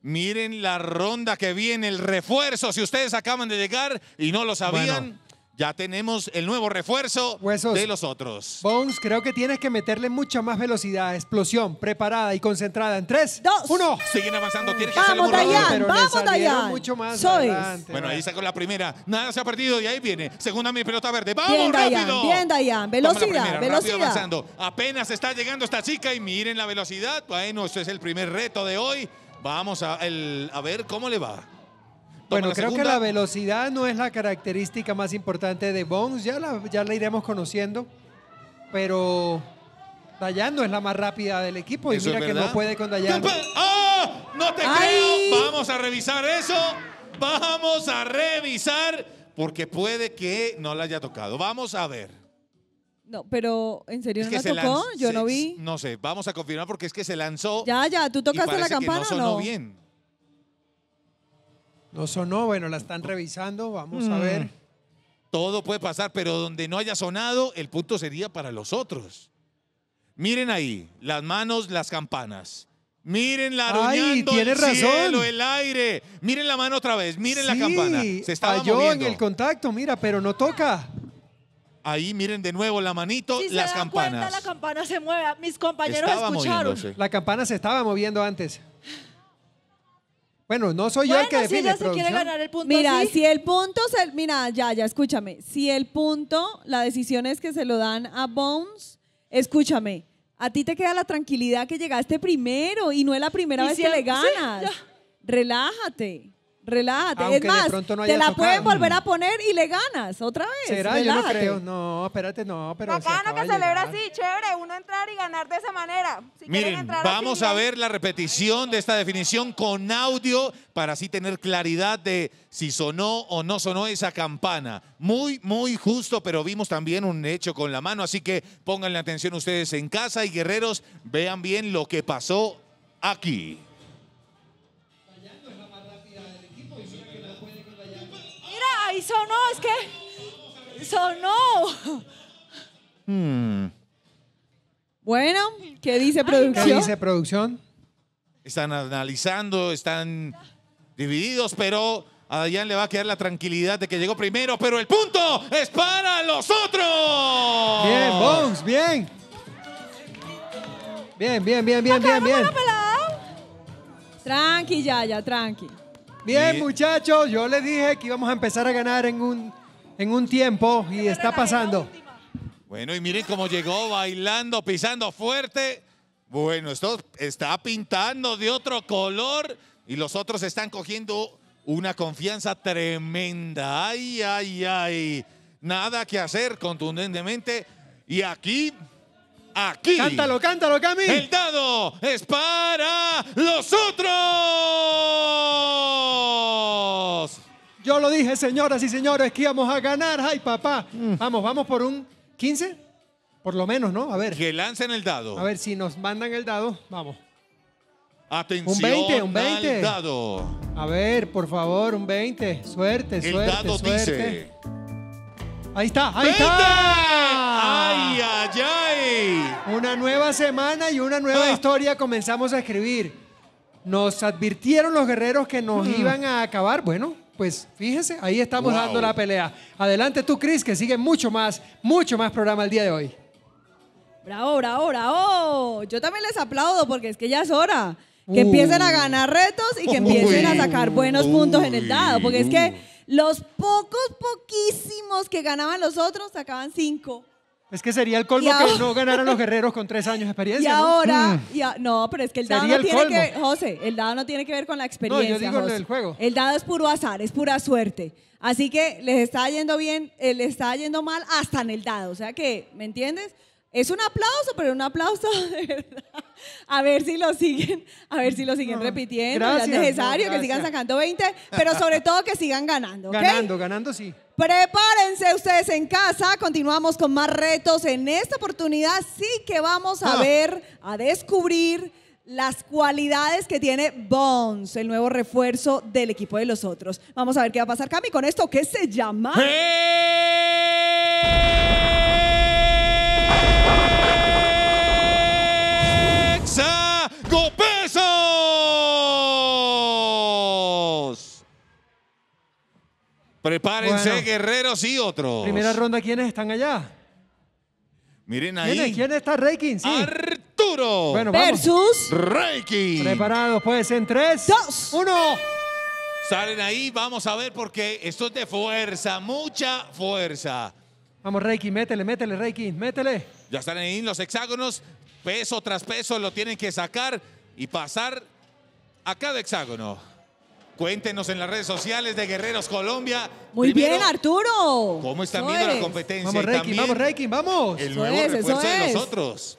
Speaker 1: miren la ronda que viene, el refuerzo. Si ustedes acaban de llegar y no lo sabían, ya tenemos el nuevo refuerzo de los otros.
Speaker 3: Bones, creo que tienes que meterle mucha más velocidad, explosión, preparada y concentrada en tres, dos, uno. Siguen avanzando,
Speaker 1: Vamos,
Speaker 2: Dayan,
Speaker 3: vamos, Dayan.
Speaker 2: mucho más
Speaker 1: Bueno, ahí sacó la primera, nada se ha perdido y ahí viene. Segunda mi pelota verde, vamos, rápido. bien,
Speaker 2: Dayan, velocidad, velocidad. Avanzando.
Speaker 1: Apenas está llegando esta chica y miren la velocidad. Bueno, este es el primer reto de hoy. Vamos a, a ver cómo le va.
Speaker 3: Bueno, creo que la velocidad no es la característica más importante de Bones, ya la, ya iremos conociendo, pero Dayano es la más rápida del equipo y mira que no puede con Dayano. ¡Ah!
Speaker 1: ¡No te creo! Vamos a revisar eso, vamos a revisar, porque puede que no la haya tocado. Vamos a ver.
Speaker 2: No, pero ¿en serio no la tocó? Yo no vi.
Speaker 1: No sé, vamos a confirmar porque es que se lanzó.
Speaker 2: Ya, ya, tú tocaste la campana. no no? bien.
Speaker 3: No sonó, bueno, la están revisando, vamos
Speaker 2: a mm. ver.
Speaker 1: Todo puede pasar, pero donde no haya sonado, el punto sería para los otros. Miren ahí, las manos, las campanas. Miren la Ahí, el razón. el aire. Miren la mano otra vez, miren la campana. Se estaba yo en el contacto,
Speaker 3: mira, pero no toca.
Speaker 1: Ahí miren de nuevo la manito, las campanas. la
Speaker 2: campana se mueve. Mis compañeros escucharon.
Speaker 3: La campana se estaba moviendo antes. Bueno, no soy yo el que define. Si el punto. Mira, si
Speaker 2: el punto se, mira, ya, ya, escúchame. Si el punto, la decisión es que se lo dan a Bones, escúchame. A ti te queda la tranquilidad que llegaste primero y no es la primera vez que le ganas. Relájate. Relájate. es más, te la pueden volver a poner y le ganas otra vez. ¿Será? Yo no creo.
Speaker 3: No, espérate, no. Pero no que celebra así,
Speaker 2: chévere. Uno entrar y ganar de esa manera.
Speaker 1: Miren, vamos a ver la repetición de esta definición con audio para así tener claridad de si sonó o no sonó esa campana. Muy, muy justo, pero vimos también un hecho con la mano. Así que pónganle atención ustedes en casa y guerreros, vean bien lo que pasó aquí.
Speaker 2: Y sonó, es que sonó. Hmm. Bueno, ¿qué dice producción? ¿Qué dice producción?
Speaker 1: Están analizando, están divididos, pero a Dayan le va a quedar la tranquilidad de que llegó primero, pero el punto es para los otros. Bien, Bones,
Speaker 3: bien. Bien, bien, bien, bien, bien, bien.
Speaker 2: Tranqui, ya tranqui.
Speaker 3: Bien, muchachos, yo les dije que íbamos a empezar a ganar en un, en un tiempo y está pasando.
Speaker 1: Bueno, y miren cómo llegó bailando, pisando fuerte. Bueno, esto está pintando de otro color y los otros están cogiendo una confianza tremenda. Ay, ay, ay. Nada que hacer contundentemente. Y aquí
Speaker 3: aquí. Cántalo, cántalo, Cami. El dado es para los otros. Yo lo dije, señoras y señores, que íbamos a ganar. Ay, papá. Mm. Vamos, vamos por un 15. Por lo menos, ¿no? A ver. Que lancen el dado. A ver, si nos mandan el dado, vamos. Atención. Un 20, un 20. A ver, por favor, un 20. Suerte, suerte. dado suerte. dice. Ahí está, ahí está. ¡Ay, ay, ay! Una nueva semana y una nueva ah. historia comenzamos a escribir. Nos advirtieron los guerreros que nos mm. iban a acabar. Bueno, pues fíjese, ahí estamos dando la pelea. Adelante tú, Chris, que sigue mucho más, mucho más programa el día de hoy.
Speaker 2: Bravo, bravo, bravo. Yo también les aplaudo porque es que ya es hora. Que empiecen a ganar retos y que empiecen a sacar buenos puntos en el dado. Porque es que los pocos, poquísimos que ganaban los otros sacaban cinco.
Speaker 3: Es que sería el colmo que no ganaran los guerreros con tres años de experiencia. Mm.
Speaker 2: Y ahora, ¿no? no, pero es que el dado no tiene que ver, José, el dado no tiene que ver con la experiencia. No, yo digo el juego. El dado es puro azar, es pura suerte. Así que les está yendo bien, eh, les está yendo mal hasta en el dado. O sea que, ¿me entiendes? Es un aplauso, pero un aplauso de verdad. A ver si lo siguen, a ver si lo siguen repitiendo. es necesario que sigan sacando 20, pero sobre todo que sigan ganando. Ganando, ganando sí. Prepárense ustedes en casa, continuamos con más retos. En esta oportunidad sí que vamos a ah. ver, a descubrir las cualidades que tiene Bones, el nuevo refuerzo del equipo de los otros. Vamos a ver qué va a pasar, Cami, con esto ¿qué se llama...
Speaker 1: Saco Pesos! Prepárense, guerreros y otros. Primera
Speaker 3: ronda, ¿quiénes están allá?
Speaker 1: Miren ahí.
Speaker 3: ¿Quién está Reikin? Arturo. Versus. ¡Reikin! Preparados, pues, en 3, Dos. 1.
Speaker 1: Salen ahí, vamos a ver porque esto es de fuerza,
Speaker 3: mucha fuerza. Vamos, Reiki, métele, métele, Reiki, métele.
Speaker 1: Ya están ahí los hexágonos. Peso tras peso lo tienen que sacar y pasar a cada hexágono. Cuéntenos en las redes sociales de Guerreros Colombia. Muy bien,
Speaker 3: Arturo.
Speaker 1: ¿Cómo están viendo la competencia? Vamos, Reiki vamos,
Speaker 3: Reiki vamos. El nuevo es, refuerzo de
Speaker 1: nosotros.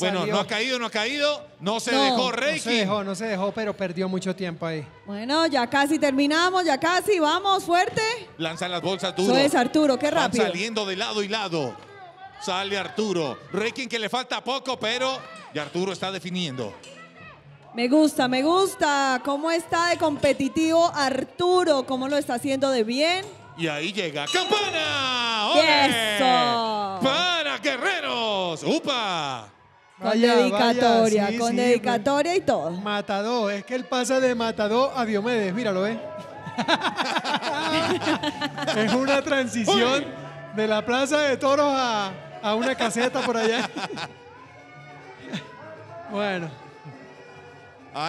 Speaker 3: Bueno, no ha caído, no ha caído. No se dejó Reiki. No se dejó, no se dejó, pero perdió
Speaker 2: mucho tiempo ahí. Bueno, ya casi terminamos, ya casi. Vamos, fuerte.
Speaker 1: Lanza las bolsas duro. Eso es, Arturo, qué rápido. saliendo de lado y lado. Sale Arturo. Reikin que le falta poco, pero Y Arturo está definiendo.
Speaker 2: Me gusta, me gusta. ¿Cómo está de competitivo Arturo? ¿Cómo lo está haciendo de bien?
Speaker 1: Y ahí llega Campana.
Speaker 2: ¡Eso!
Speaker 1: Para Guerreros. ¡Upa!
Speaker 2: Con dedicatoria, con dedicatoria y todo. Matador,
Speaker 3: es que él pasa de Matador a Diomedes, míralo, ¿eh? es una transición de la Plaza de Toros a, a una caseta por allá. bueno.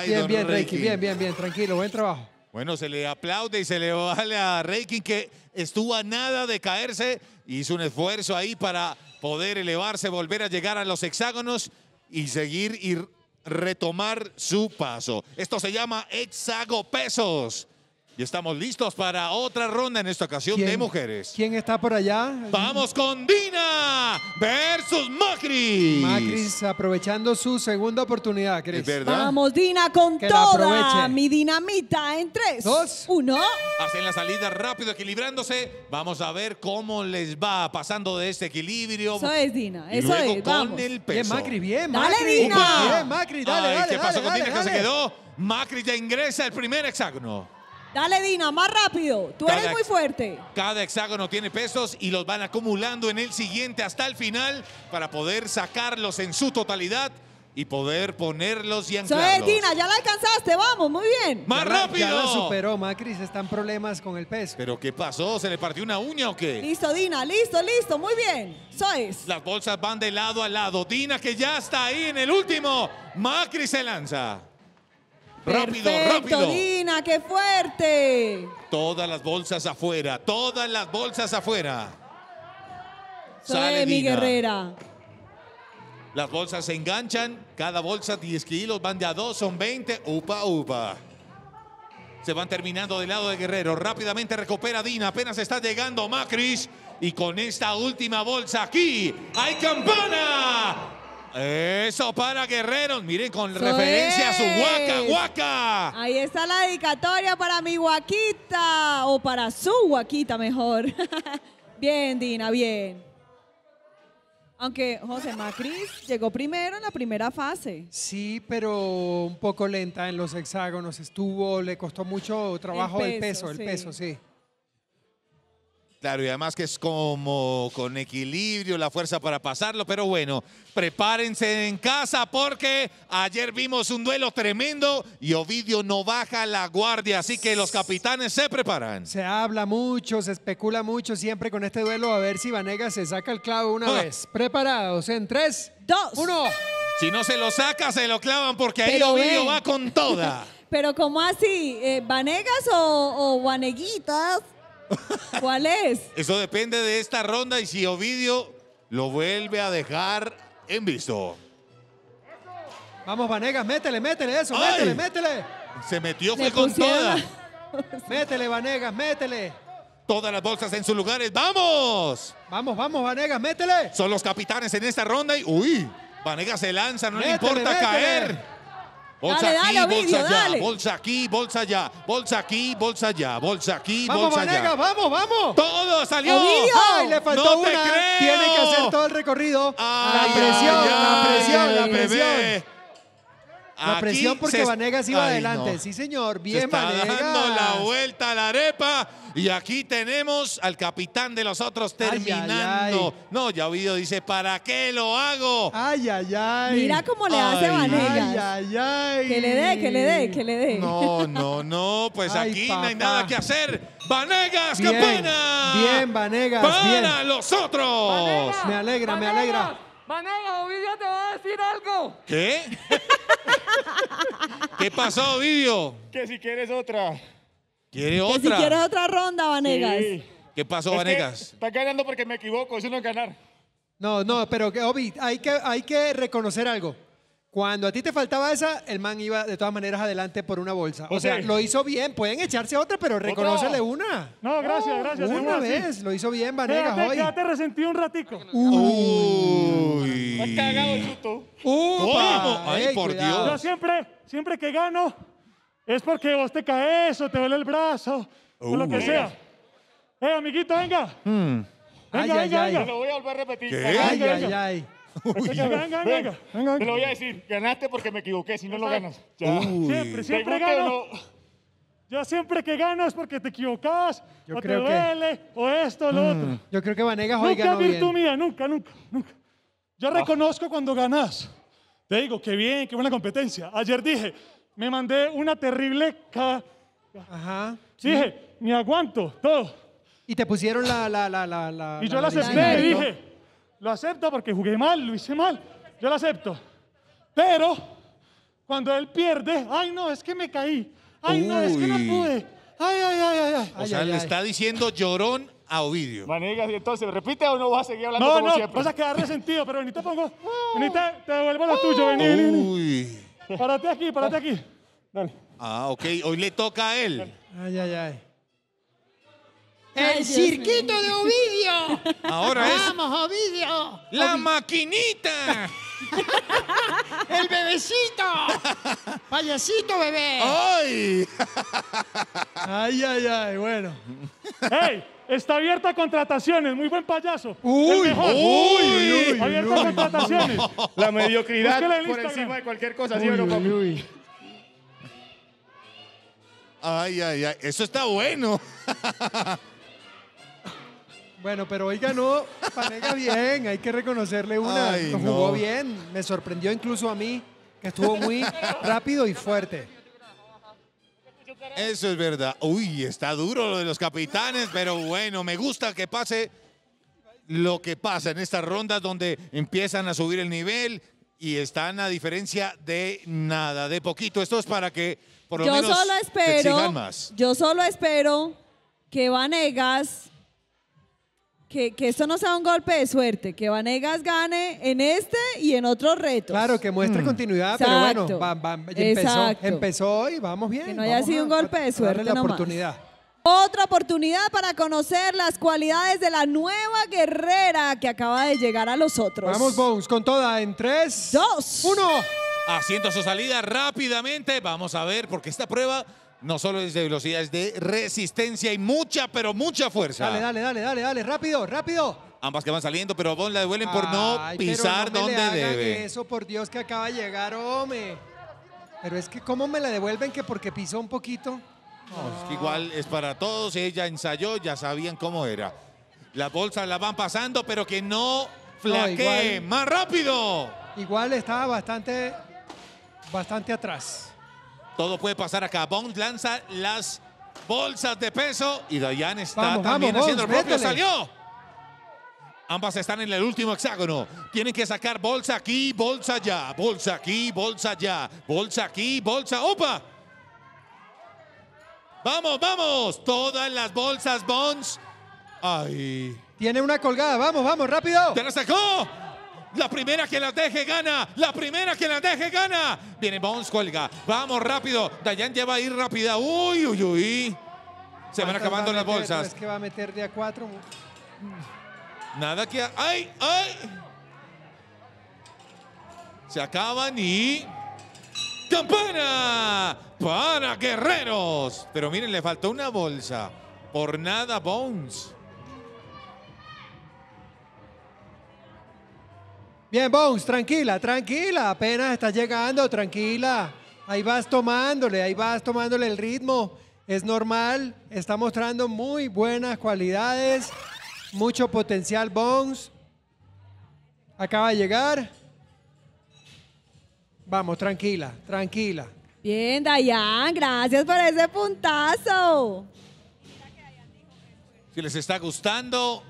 Speaker 3: bien, bien, Reiki. bien, bien, bien, tranquilo, buen trabajo.
Speaker 1: Bueno, se le aplaude y se le vale
Speaker 3: a Reiki
Speaker 1: que estuvo a nada de caerse, hizo un esfuerzo ahí para poder elevarse, volver a llegar a los hexágonos y seguir y retomar su paso. Esto se llama hexago pesos. Y estamos listos para otra ronda, en
Speaker 3: esta ocasión de mujeres. ¿Quién está por allá? Vamos con Dina versus Macri! Macri aprovechando su segunda oportunidad, Cris. Vamos, Dina, con
Speaker 1: que toda mi
Speaker 2: dinamita en tres, dos, uno.
Speaker 1: Hacen la salida rápido, equilibrándose. Vamos a ver cómo les va pasando de ese equilibrio. Eso es, Dina. Eso es. Con Vamos. el peso. Bien, Macri, bien, Macri. Dale, Dina. Bien, Macri, dale, ¿Qué pasó con Dina que se quedó? Macri ya ingresa el primer hexágono.
Speaker 2: Dale, Dina, más rápido. Tú eres muy fuerte.
Speaker 1: Cada hexágono tiene pesos y los van acumulando en el siguiente hasta el final para poder sacarlos en su totalidad y poder ponerlos y anclarlos. Soy Dina,
Speaker 2: ya la alcanzaste, vamos, muy bien. ¡Más rápido! ya la superó,
Speaker 3: Macris, están problemas con el peso. ¿Pero qué pasó? ¿Se le partió una uña o qué?
Speaker 2: Listo, Dina, listo, listo, muy bien. Sois. Las bolsas van de
Speaker 1: lado a lado. Dina, que ya está ahí en el último. Macri se lanza. Rápido, rápido.
Speaker 2: Dina, qué fuerte.
Speaker 1: Todas las bolsas afuera, todas las bolsas afuera.
Speaker 2: Sale mi guerrera.
Speaker 1: Las bolsas se enganchan, cada bolsa 10 kilos, van de a dos, son 20, upa, upa. Se van terminando del lado de Guerrero, rápidamente recupera Dina, apenas está llegando Macris y con esta última bolsa aquí hay campana. Eso para guerreros. Miren, con referencia a su guaca,
Speaker 2: guaca. Ahí está la dedicatoria para mi guaquita, o para su guaquita mejor. bien, Dina, bien. Aunque José Macris llegó primero en la primera fase.
Speaker 3: Sí, pero un poco lenta en los hexágonos. Estuvo, le costó mucho trabajo el peso, El peso, sí.
Speaker 1: Claro, y además que es como con equilibrio, la fuerza para pasarlo, pero bueno, prepárense en casa porque ayer vimos un duelo tremendo y Ovidio no baja la guardia, así que los capitanes se preparan.
Speaker 3: Se habla mucho, se especula mucho siempre con este duelo, a ver si Vanegas se saca el clavo una ah. vez. Preparados
Speaker 2: en tres, dos, uno.
Speaker 1: Si no se lo saca, se lo clavan porque ahí Ovidio va con toda.
Speaker 2: pero ¿cómo así? Eh, ¿Vanegas o, o Vaneguitas? ¿Cuál es?
Speaker 1: Eso depende de esta ronda y si Ovidio lo vuelve a dejar
Speaker 3: en visto. Vamos, Vanegas, métele, métele eso, métele, métele. Se metió, fue con toda. métele, Vanegas, métele.
Speaker 1: Todas las bolsas en sus lugares, ¡vamos! Vamos, vamos, Vanegas, métele. Son los capitanes en esta ronda y, uy, Vanegas se lanza, no le importa caer. Bolsa aquí, bolsa ya, allá, bolsa aquí, bolsa allá, bolsa aquí, bolsa allá, bolsa aquí, Vamos, bolsa allá. vamos,
Speaker 6: vamos.
Speaker 3: Todo salió. Ay, le faltó No te una. Tiene que hacer todo el recorrido. la presión, la presión, la presión.
Speaker 6: La presión porque
Speaker 3: Vanegas iba adelante. Sí, señor. Bien, se está dando la
Speaker 1: vuelta a la arepa. Y aquí tenemos al capitán de los otros terminando. no, ya Ovidio dice, ¿para qué
Speaker 3: lo hago? Ay, ay, ay. Mira cómo le hace Vanegas. Ay, ay, ay. Que le dé, que le
Speaker 6: dé,
Speaker 1: que le dé. No, no, no. Pues aquí no hay nada que hacer. Vanegas, bien, campana.
Speaker 3: Bien, Vanegas. Para los otros. me alegra, me alegra.
Speaker 2: Vanegas, Ovidio te va a decir algo.
Speaker 3: ¿Qué? ¿Qué
Speaker 1: pasó, Ovidio?
Speaker 2: Que si quieres otra.
Speaker 1: ¿Quiere otra? Que si quieres
Speaker 2: otra ronda, Vanegas.
Speaker 1: ¿Qué pasó, Vanegas? Está ganando porque me equivoco, eso no es ganar.
Speaker 3: No, no, pero que, hay que, hay que reconocer algo. Cuando a ti te faltaba esa, el man iba de todas maneras adelante por una bolsa. O sea, lo hizo bien. Pueden echarse otra, pero reconocele una. No, gracias, gracias. Una vez. Lo hizo bien
Speaker 4: Vanega. hoy. ya te resentí un ratico. Uy. cagado chuto. ¿Cómo? Ay, por Dios. Yo siempre, siempre que gano, es porque vos te caes o te duele el brazo
Speaker 6: o lo que sea.
Speaker 4: Eh, amiguito, venga. Hmm. Venga, Ay, ay, venga, ay. Lo
Speaker 1: voy a volver a repetir. Ay, ay,
Speaker 4: ay. venga, venga, venga, Te lo voy a decir, ganaste porque me equivoqué, si no lo ganas. Ya. Siempre, siempre ganas. Yo siempre que ganas porque te equivocas, o te duele, o esto, o lo mm, otro.
Speaker 3: Yo creo que Vanegas juega nunca ganó Nunca virtud tu
Speaker 4: mía, nunca, nunca, Yo ah. reconozco cuando ganas. Te digo, qué bien, qué buena competencia. Ayer dije, me mandé una terrible... Ca... Ajá. Dije, me aguanto, todo. Y te pusieron la... la, la, la, y yo la las y dije... Lo acepto porque jugué mal, lo hice mal. Yo lo acepto. Pero cuando él pierde, ay no, es que me caí. Ay no, es que no pude. Ay, ay, ay, ay. ay. O sea, le está
Speaker 1: diciendo llorón a Ovidio. Manigas y entonces, ¿repite o no vas a seguir hablando no, como no, siempre? No, vas a quedar resentido, pero vení,
Speaker 4: pongo. Vení, te, te devuelvo lo tuyo, vení, vení. Uy. Párate aquí, párate aquí.
Speaker 1: Dale. Ah, ok, hoy le toca a él. Ay, ay, ay. El
Speaker 3: cirquito de Ovidio. Ahora es. Vamos, Ovidio. La maquinita. el bebecito. Payasito bebé. ¡Ay!
Speaker 4: ay, ay, ay. Bueno. ¡Ey! Está abierta a contrataciones, muy buen payaso. Uy, el mejor. uy, uy, a contrataciones. La mediocridad por encima de cualquier cosa, uy, ¿sí Uy.
Speaker 3: Ay, ay, ay, eso está bueno. Bueno, pero hoy ganó Panega bien, hay que reconocerle una. jugó bien, me sorprendió incluso a mí, que estuvo muy rápido y fuerte.
Speaker 1: Eso es verdad. Uy, está duro lo de los capitanes, pero bueno, me gusta que pase lo que pasa en estas rondas donde empiezan a subir el nivel y están a diferencia de nada, de poquito. Esto es para que por lo yo menos solo espero, más.
Speaker 2: Yo solo espero que Vanegas que, esto no sea un golpe de suerte, que Vanegas gane en este y en otros retos. Claro, que muestre mm. continuidad, pero bueno,
Speaker 3: empezó, empezó, y vamos bien. Que no haya sido un golpe de suerte. la oportunidad.
Speaker 2: Otra oportunidad para conocer las cualidades de la nueva guerrera que acaba de llegar a los otros. Vamos, Bones, con toda en 3, 2, 1.
Speaker 1: Haciendo su salida rápidamente, vamos a ver, porque esta prueba no solo es de velocidad, es de resistencia y mucha, pero mucha fuerza. Dale, dale,
Speaker 3: dale, dale, dale, rápido, rápido.
Speaker 1: Ambas que van saliendo, pero vos la devuelven por no pisar donde debe. Eso,
Speaker 3: por Dios, que acaba de llegar, hombre. Pero es que, ¿cómo me la devuelven? Que porque pisó un poquito.
Speaker 1: No, es que igual es para todos, ella ensayó, ya sabían cómo era. Las bolsas la van pasando, pero que no flaquee. ¡Más
Speaker 3: rápido! Igual estaba bastante, bastante atrás.
Speaker 1: Todo puede pasar acá. Bond lanza las bolsas de peso y Dayan está también haciendo el propio. ¡Salió! Ambas están en el último hexágono. Tienen que sacar bolsa aquí, bolsa allá. Bolsa aquí, bolsa allá. Bolsa aquí, bolsa. ¡Opa! ¡Vamos, vamos! Todas las bolsas, Bones. ¡Ay!
Speaker 3: Tiene una colgada. ¡Vamos, vamos, rápido!
Speaker 1: ¡Te la sacó! La primera que la deje gana. La primera que la deje gana. Viene Bones, cuelga. Vamos rápido. Dayan lleva ir rápida. Uy, uy, uy. Se van acabando las bolsas. Es
Speaker 3: que va a meter de a cuatro.
Speaker 1: Nada que. ¡Ay! ¡Ay! Se acaban y. ¡Campana! Para Guerreros. Pero miren, le faltó una bolsa. Por nada, Bones.
Speaker 3: Bien, Bones, tranquila, tranquila, apenas estás llegando, tranquila. Ahí vas tomándole, ahí vas tomándole el ritmo. Es normal, está mostrando muy buenas cualidades, mucho potencial Bones. Acaba de llegar. Vamos, tranquila, tranquila.
Speaker 2: Bien, Dayan, gracias por ese puntazo.
Speaker 3: Si les
Speaker 1: está gustando,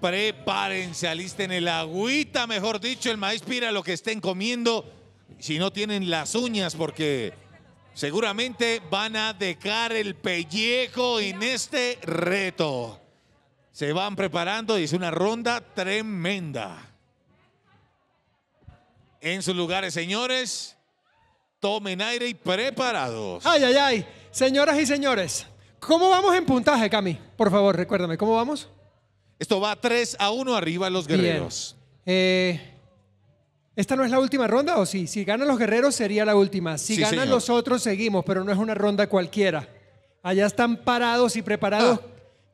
Speaker 1: Prepárense, alisten el agüita, mejor dicho, el maíz pira, lo que estén comiendo, si no tienen las uñas, porque seguramente van a dejar el pellejo en este reto. Se van preparando y es una ronda tremenda. En sus lugares, señores, tomen aire y preparados.
Speaker 3: Ay, ay, ay, señoras y señores, ¿cómo vamos en puntaje, Cami? Por favor, recuérdame, ¿cómo vamos? Esto va 3 a 1 arriba los guerreros. Eh, ¿Esta no es la última ronda o sí? Si ganan los guerreros sería la última. Si ganan los otros seguimos, pero no es una ronda cualquiera. Allá están parados y preparados. Ah.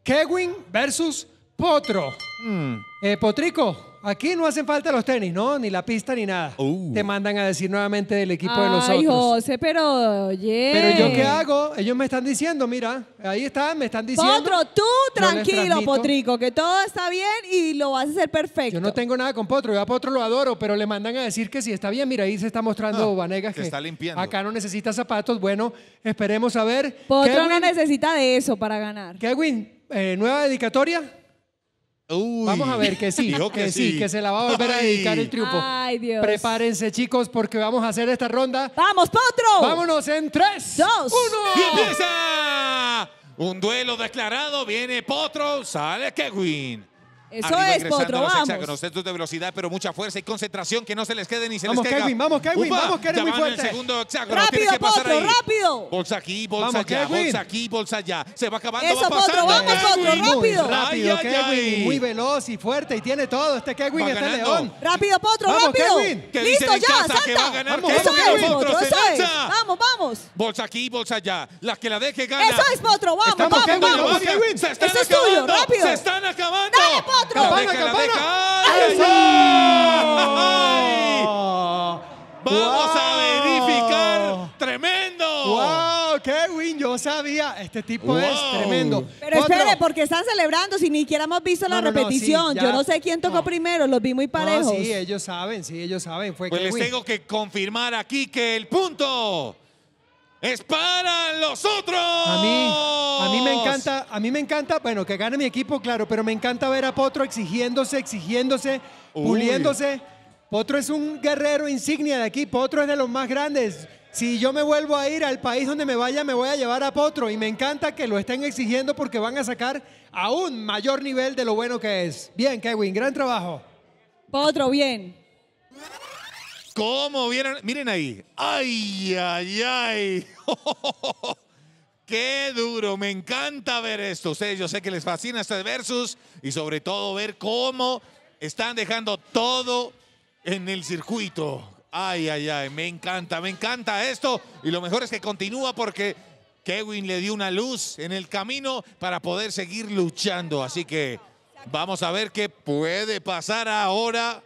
Speaker 3: Kevin versus Potro. Hmm. Eh, Potrico, aquí no hacen falta los tenis, ¿no? Ni la pista ni nada. Uh. Te mandan a decir nuevamente del equipo de los otros.
Speaker 2: José, pero oye. Pero yo qué
Speaker 3: hago? Ellos me están diciendo, mira, ahí están, me están diciendo. Potro, tú tranquilo, Potrico, que todo está bien y lo vas a hacer perfecto. Yo no tengo nada con Potro, yo a Potro lo adoro, pero le mandan a decir que si está bien, mira, ahí se está mostrando ah, Vanegas que, está limpiando. Acá no necesita zapatos, bueno, esperemos a ver. Potro no necesita de eso para ganar. Kevin, eh, nueva dedicatoria. Vamos a ver que sí, que, sí. que se la va a volver a dedicar el triunfo. Ay, Dios. Prepárense, chicos, porque vamos a hacer esta ronda. ¡Vamos, Potro! ¡Vámonos en 3, 2,
Speaker 2: 1! ¡Y
Speaker 1: empieza! Un duelo declarado, viene Potro, sale Kevin. Eso es, Potro, vamos. los vamos. de velocidad, pero mucha fuerza y concentración que no se les quede ni se vamos, les caiga. Kevin, vamos, Kevin, Upa, vamos, Kevin, muy fuerte. el segundo Rápido, pasar Potro, ahí. rápido. Bolsa aquí, bolsa allá, bolsa aquí, bolsa allá. Se va acabando, Eso, va pasando. Potro, vamos, Potro, rápido.
Speaker 3: rápido, Kevin. Muy veloz y fuerte y tiene todo este Kevin, este león. Rápido, Potro, vamos, rápido. Kevin. Listo, ya, salta. Eso es, Potro, eso es. Vamos, vamos. Bolsa aquí,
Speaker 1: bolsa allá. La que la deje gana. Eso es, Potro, vamos, vamos, vamos. Se están acabando, rápido. Se están acabando. Dale, Potro. Campana, campana.
Speaker 3: Vamos a verificar. ¡Tremendo!
Speaker 2: ¡Wow! win! yo sabía. Este tipo es tremendo. Pero espere, porque están celebrando si ni siquiera hemos visto la repetición. yo no sé quién tocó primero, los vi muy parejos. sí,
Speaker 3: ellos saben, sí, ellos saben. Fue pues les tengo que confirmar aquí que el punto es para los otros. A mí, a mí me encanta, a mí me encanta, bueno, que gane mi equipo, claro, pero me encanta ver a Potro exigiéndose, exigiéndose, puliéndose. Potro es un guerrero insignia de aquí, Potro es de los más grandes. Si yo me vuelvo a ir al país donde me vaya, me voy a llevar a Potro y me encanta que lo estén exigiendo porque van a sacar a un mayor nivel de lo bueno que es. Bien, Kevin, gran trabajo. Potro, bien.
Speaker 1: ¿Cómo vieron? Miren ahí. ¡Ay, ay, ay! ¡Qué duro! Me encanta ver esto. Ustedes, yo sé que les fascina este versus y sobre todo ver cómo están dejando todo en el circuito. Ay, ay, ay, me encanta, me encanta esto. Y lo mejor es que continúa porque Kevin le dio una luz en el camino para poder seguir luchando. Así que vamos a ver qué puede pasar ahora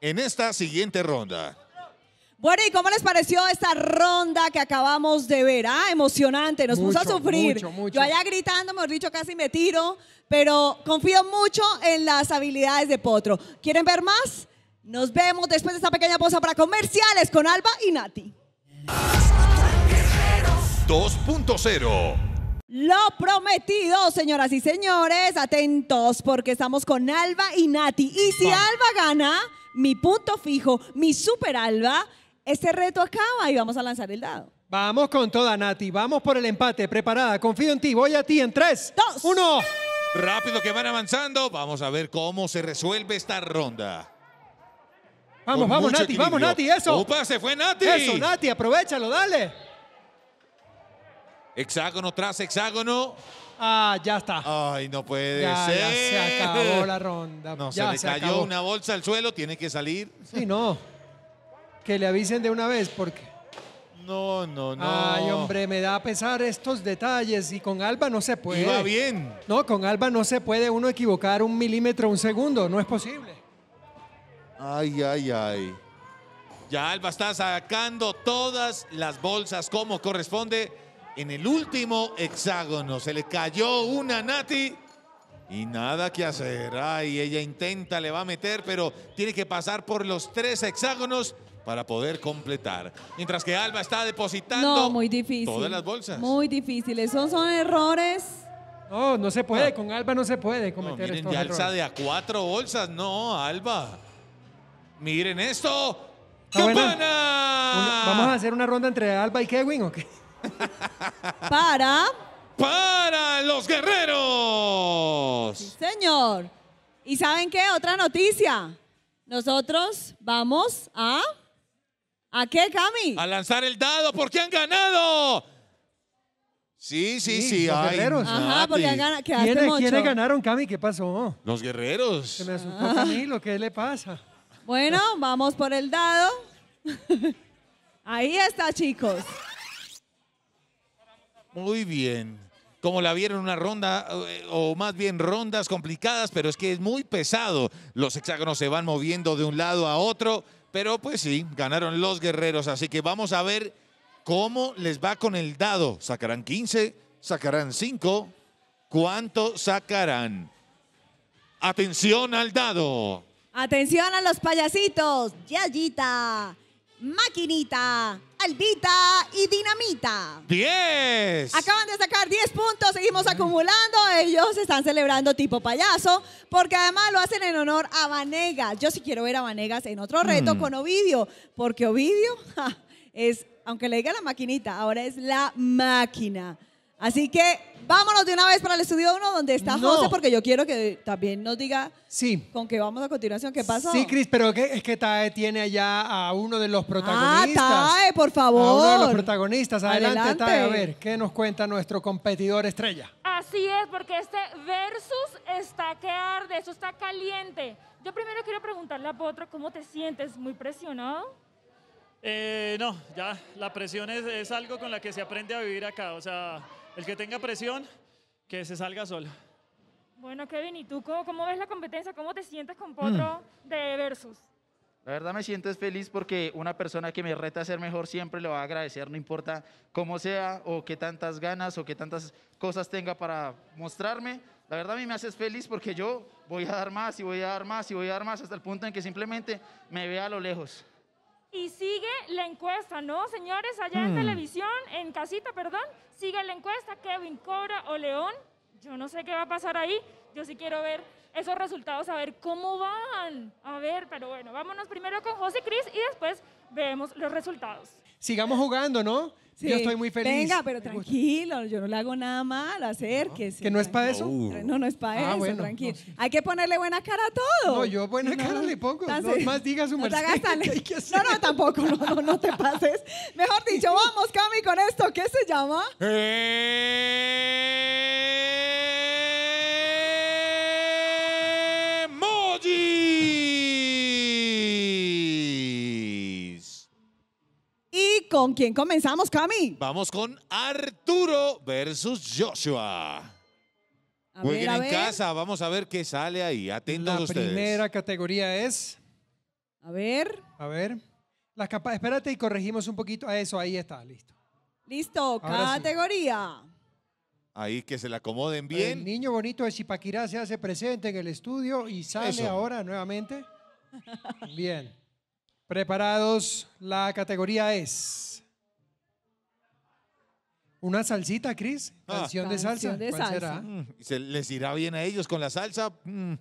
Speaker 1: en esta siguiente ronda.
Speaker 2: Bueno, ¿y cómo les pareció esta ronda que acabamos de ver? Ah, emocionante, nos puso a sufrir. Yo allá gritando, mejor dicho, casi me tiro, pero confío mucho en las habilidades de Potro. ¿Quieren ver más? Nos vemos después de esta pequeña pausa para comerciales con Alba y Nati.
Speaker 1: 2.0
Speaker 2: lo prometido, señoras y señores, atentos porque estamos con Alba y Nati. Y si Alba gana, mi punto fijo, mi super Alba, este reto acaba y vamos a lanzar el dado.
Speaker 3: Vamos con toda, Nati. Vamos por el empate. Preparada. Confío en ti. Voy a ti en 3, 2, 1. Rápido que van
Speaker 1: avanzando. Vamos a ver cómo se resuelve esta ronda. Vamos, vamos, Nati. Vamos, Nati. Eso. Upa, se fue Nati. Eso,
Speaker 3: Nati. Aprovechalo. Dale.
Speaker 1: Hexágono tras hexágono.
Speaker 3: Ah, ya está.
Speaker 1: Ay, no puede ser. Ya
Speaker 3: se acabó la ronda. No, se le cayó
Speaker 1: una bolsa al suelo. Tiene que salir.
Speaker 3: Sí, no. Que le avisen de una vez, porque.
Speaker 1: No, no, no.
Speaker 4: Ay,
Speaker 3: hombre, me da a pesar estos detalles y con Alba no se puede. bien. No, con Alba no se puede uno equivocar un milímetro, un segundo, no es posible.
Speaker 1: Ay, ay, ay. Ya Alba está sacando todas las bolsas como corresponde en el último hexágono. Se le cayó una Nati y nada que hacer. Ay, ella intenta, le va a meter, pero tiene que pasar por los tres hexágonos para poder completar. Mientras que Alba está depositando
Speaker 2: muy todas las bolsas. Muy difícil. Esos son errores. No, no se puede. Ah. Con Alba no se puede
Speaker 3: cometer errores. miren, ya alza
Speaker 1: de a cuatro bolsas. No, Alba. Miren esto.
Speaker 2: ¡Qué
Speaker 3: ah, ¿Vamos a hacer una ronda entre Alba y Kevin o qué?
Speaker 2: para.
Speaker 3: Para los guerreros.
Speaker 2: señor. ¿Y saben qué? Otra noticia. Nosotros vamos a
Speaker 1: ¿A qué, Cami? A lanzar el dado porque han ganado.
Speaker 3: Sí, sí, sí. los guerreros. Ajá, porque han ganado. ¿Quiénes, ganaron, Cami? ¿Qué pasó? Los guerreros. Se me asustó Camilo, ah. ¿qué le pasa?
Speaker 2: Bueno, vamos por el dado. Ahí está, chicos.
Speaker 1: Muy bien. Como la vieron, una ronda, eh, o más bien rondas complicadas, pero es que es muy pesado. Los hexágonos se van moviendo de un lado a otro. Pero pues sí, ganaron los guerreros, así que vamos a ver cómo les va con el dado. ¿Sacarán 15? ¿Sacarán 5? ¿Cuánto sacarán? Atención al dado.
Speaker 2: Atención a los payasitos. Yayita. Maquinita, Albita y Dinamita. ¡10! Acaban de sacar 10 puntos, seguimos acumulando. Ellos están celebrando tipo payaso, porque además lo hacen en honor a Vanegas. Yo sí quiero ver a Vanegas en otro reto mm. con Ovidio, porque Ovidio es, aunque le diga la maquinita, ahora es la máquina. Así que vámonos de una vez para el estudio 1 donde está José, porque yo quiero que también nos diga con qué vamos a continuación, qué pasa. Sí, Cris,
Speaker 3: pero es que Tae tiene allá a uno de los ah, protagonistas. Ah, Tae, por
Speaker 2: favor. A uno de los
Speaker 3: protagonistas. Adelante, a ver, ¿qué nos cuenta nuestro competidor estrella?
Speaker 2: Así es, porque este versus está que arde, eso está caliente. Yo primero quiero preguntarle a Potro, ¿cómo te sientes? ¿Muy presionado?
Speaker 5: Eh, no, ya, la presión es algo con la que se aprende a vivir acá, o sea el que tenga presión, que se salga solo.
Speaker 6: Bueno, Kevin, ¿y
Speaker 2: tú cómo, ves la competencia? ¿Cómo te sientes con Potro mm. de Versus?
Speaker 6: La verdad me siento feliz porque una persona que me reta a ser mejor siempre lo va a agradecer, no importa cómo sea o qué tantas ganas o qué tantas cosas tenga para mostrarme. La verdad a mí me haces feliz porque yo voy a dar más y voy a dar más y voy a dar más hasta el punto en que simplemente me vea a lo lejos.
Speaker 2: Y sigue la encuesta, ¿no, señores? Allá en hmm. televisión, en casita, perdón, sigue la encuesta, Kevin, Cobra o León. Yo no sé qué va a pasar ahí. Yo sí quiero ver esos resultados, a ver cómo van. A ver, pero bueno, vámonos primero con José Cris y después vemos los resultados.
Speaker 3: Sigamos jugando, ¿no? Yo estoy muy feliz. Venga, pero
Speaker 2: tranquilo, yo no le hago nada mal, acérquese. ¿Que no es
Speaker 3: para eso? No, no, es para ah, eso, tranquilo.
Speaker 2: Hay que ponerle buena cara a todo. No, yo buena cara le pongo. No, más diga su No, no, tampoco, no, no, te pases. Mejor dicho, vamos, Cami, con esto, ¿qué se llama? Eh... con quién comenzamos, Cami? Vamos con
Speaker 1: Arturo versus Joshua.
Speaker 2: A Jueguen ver, en casa,
Speaker 1: vamos a ver qué sale ahí. Atentos La primera
Speaker 3: categoría es,
Speaker 2: A ver.
Speaker 1: a ver,
Speaker 3: las capas, espérate y corregimos un poquito a ah, eso, ahí está, listo. Listo, categoría.
Speaker 1: Ahí que se la acomoden bien. El
Speaker 3: niño bonito de Chipaquirá se hace presente en el estudio y sale ahora nuevamente. Bien. Preparados, la categoría es. Una salsita, Cris.
Speaker 1: Ah. Canción de salsa. Canción de ¿Cuál salsa. será? Mm, ¿se ¿Les irá bien a ellos con la salsa? ay, mm.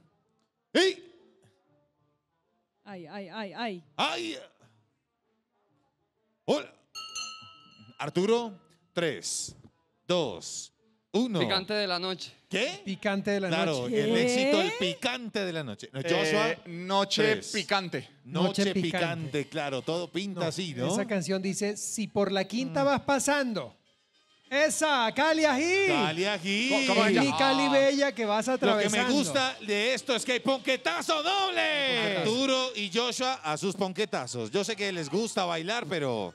Speaker 2: Ay, ay, ay, ay.
Speaker 1: ¡Ay! Hola. Arturo, tres, dos,
Speaker 4: uno.
Speaker 3: Picante de la noche. ¿Qué? Picante de la noche. Claro, el éxito,
Speaker 1: el picante de la noche. Eh, Joshua, noche picante. Noche, picante. claro, todo pinta así, ¿no? Esa
Speaker 3: canción dice, si por la quinta mm. vas pasando. Esa, Cali Ají. Cali Ají. Y Cali ah. Bella que vas atravesando. Lo que me gusta
Speaker 1: de esto es que hay ponquetazo doble. Arturo y Joshua a sus ponquetazos. Yo sé que les gusta bailar, pero...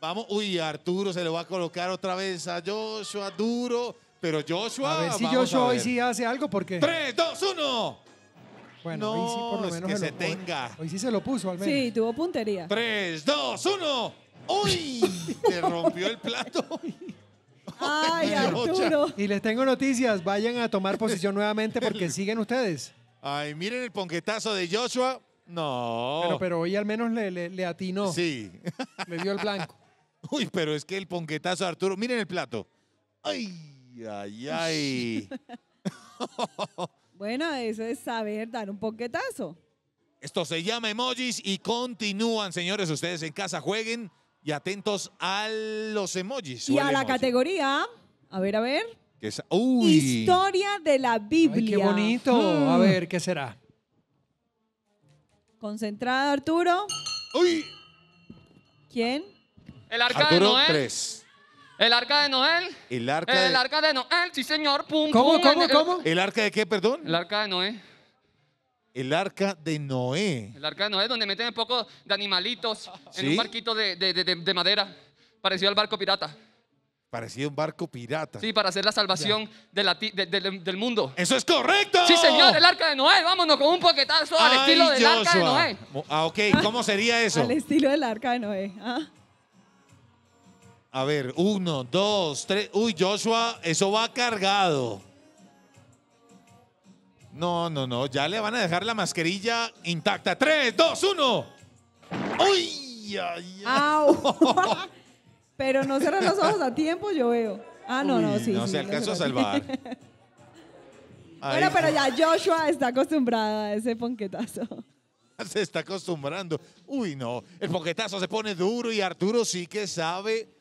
Speaker 1: Vamos, uy, Arturo se lo va a colocar otra vez a Joshua, duro. Pero Joshua. A ver si Joshua hoy sí
Speaker 3: hace algo porque. ¡Tres, dos, uno! Bueno, hoy sí por lo menos. que se, lo... tenga. Hoy, sí se lo puso al menos.
Speaker 2: Sí, tuvo puntería.
Speaker 3: ¡Tres, dos, uno! ¡Uy! Se rompió el plato.
Speaker 2: ¡Ay, Arturo!
Speaker 3: Y les tengo noticias. Vayan a tomar posición nuevamente porque siguen ustedes. Ay, miren el ponquetazo de Joshua. No. Pero, hoy al menos
Speaker 1: le, le, le atinó. Sí. Le dio el blanco. Uy, pero es que el ponquetazo de Arturo. Miren el plato. ¡Ay!
Speaker 2: bueno, eso es saber dar un poquetazo.
Speaker 1: Esto se llama emojis y continúan, señores. Ustedes en casa jueguen y atentos a los emojis. Y a la
Speaker 2: categoría. A ver, a ver.
Speaker 3: Historia
Speaker 2: de la Biblia. qué bonito. A
Speaker 3: hmm. ver, ¿qué será?
Speaker 2: Concentrada, Arturo. ¿Quién? El arcano, Arturo, ¿eh? Tres. El arca
Speaker 4: de Noel.
Speaker 1: El arca de... El arca
Speaker 4: de Noel, sí señor. ¿Cómo, cómo, cómo?
Speaker 1: ¿El arca de qué, perdón? El arca de Noé. El arca de Noé. El
Speaker 4: arca de Noé, donde meten un poco de animalitos en un barquito de, madera, parecido al barco pirata.
Speaker 1: a un barco pirata. Sí, para
Speaker 4: hacer la salvación
Speaker 1: de del mundo. ¡Eso es correcto! Sí,
Speaker 4: señor, el arca de Noé. Vámonos con un poquetazo al estilo del arca de Noé.
Speaker 1: Ah, ok, ¿cómo sería eso? Al
Speaker 2: estilo del arca de Noé. ¿ah?
Speaker 1: A ver, uno, dos, tres. Uy, Joshua, eso va cargado. No, no, no, ya le van a dejar la mascarilla intacta. Tres, dos, uno.
Speaker 2: ¡Uy! Ay, Pero no cerran los ojos a tiempo, yo veo. Ah, no, no, sí. No se alcanzó a salvar.
Speaker 4: Bueno, pero ya
Speaker 2: Joshua está acostumbrada a ese ponquetazo.
Speaker 1: Se está acostumbrando. Uy, no. El ponquetazo se pone duro y Arturo sí que sabe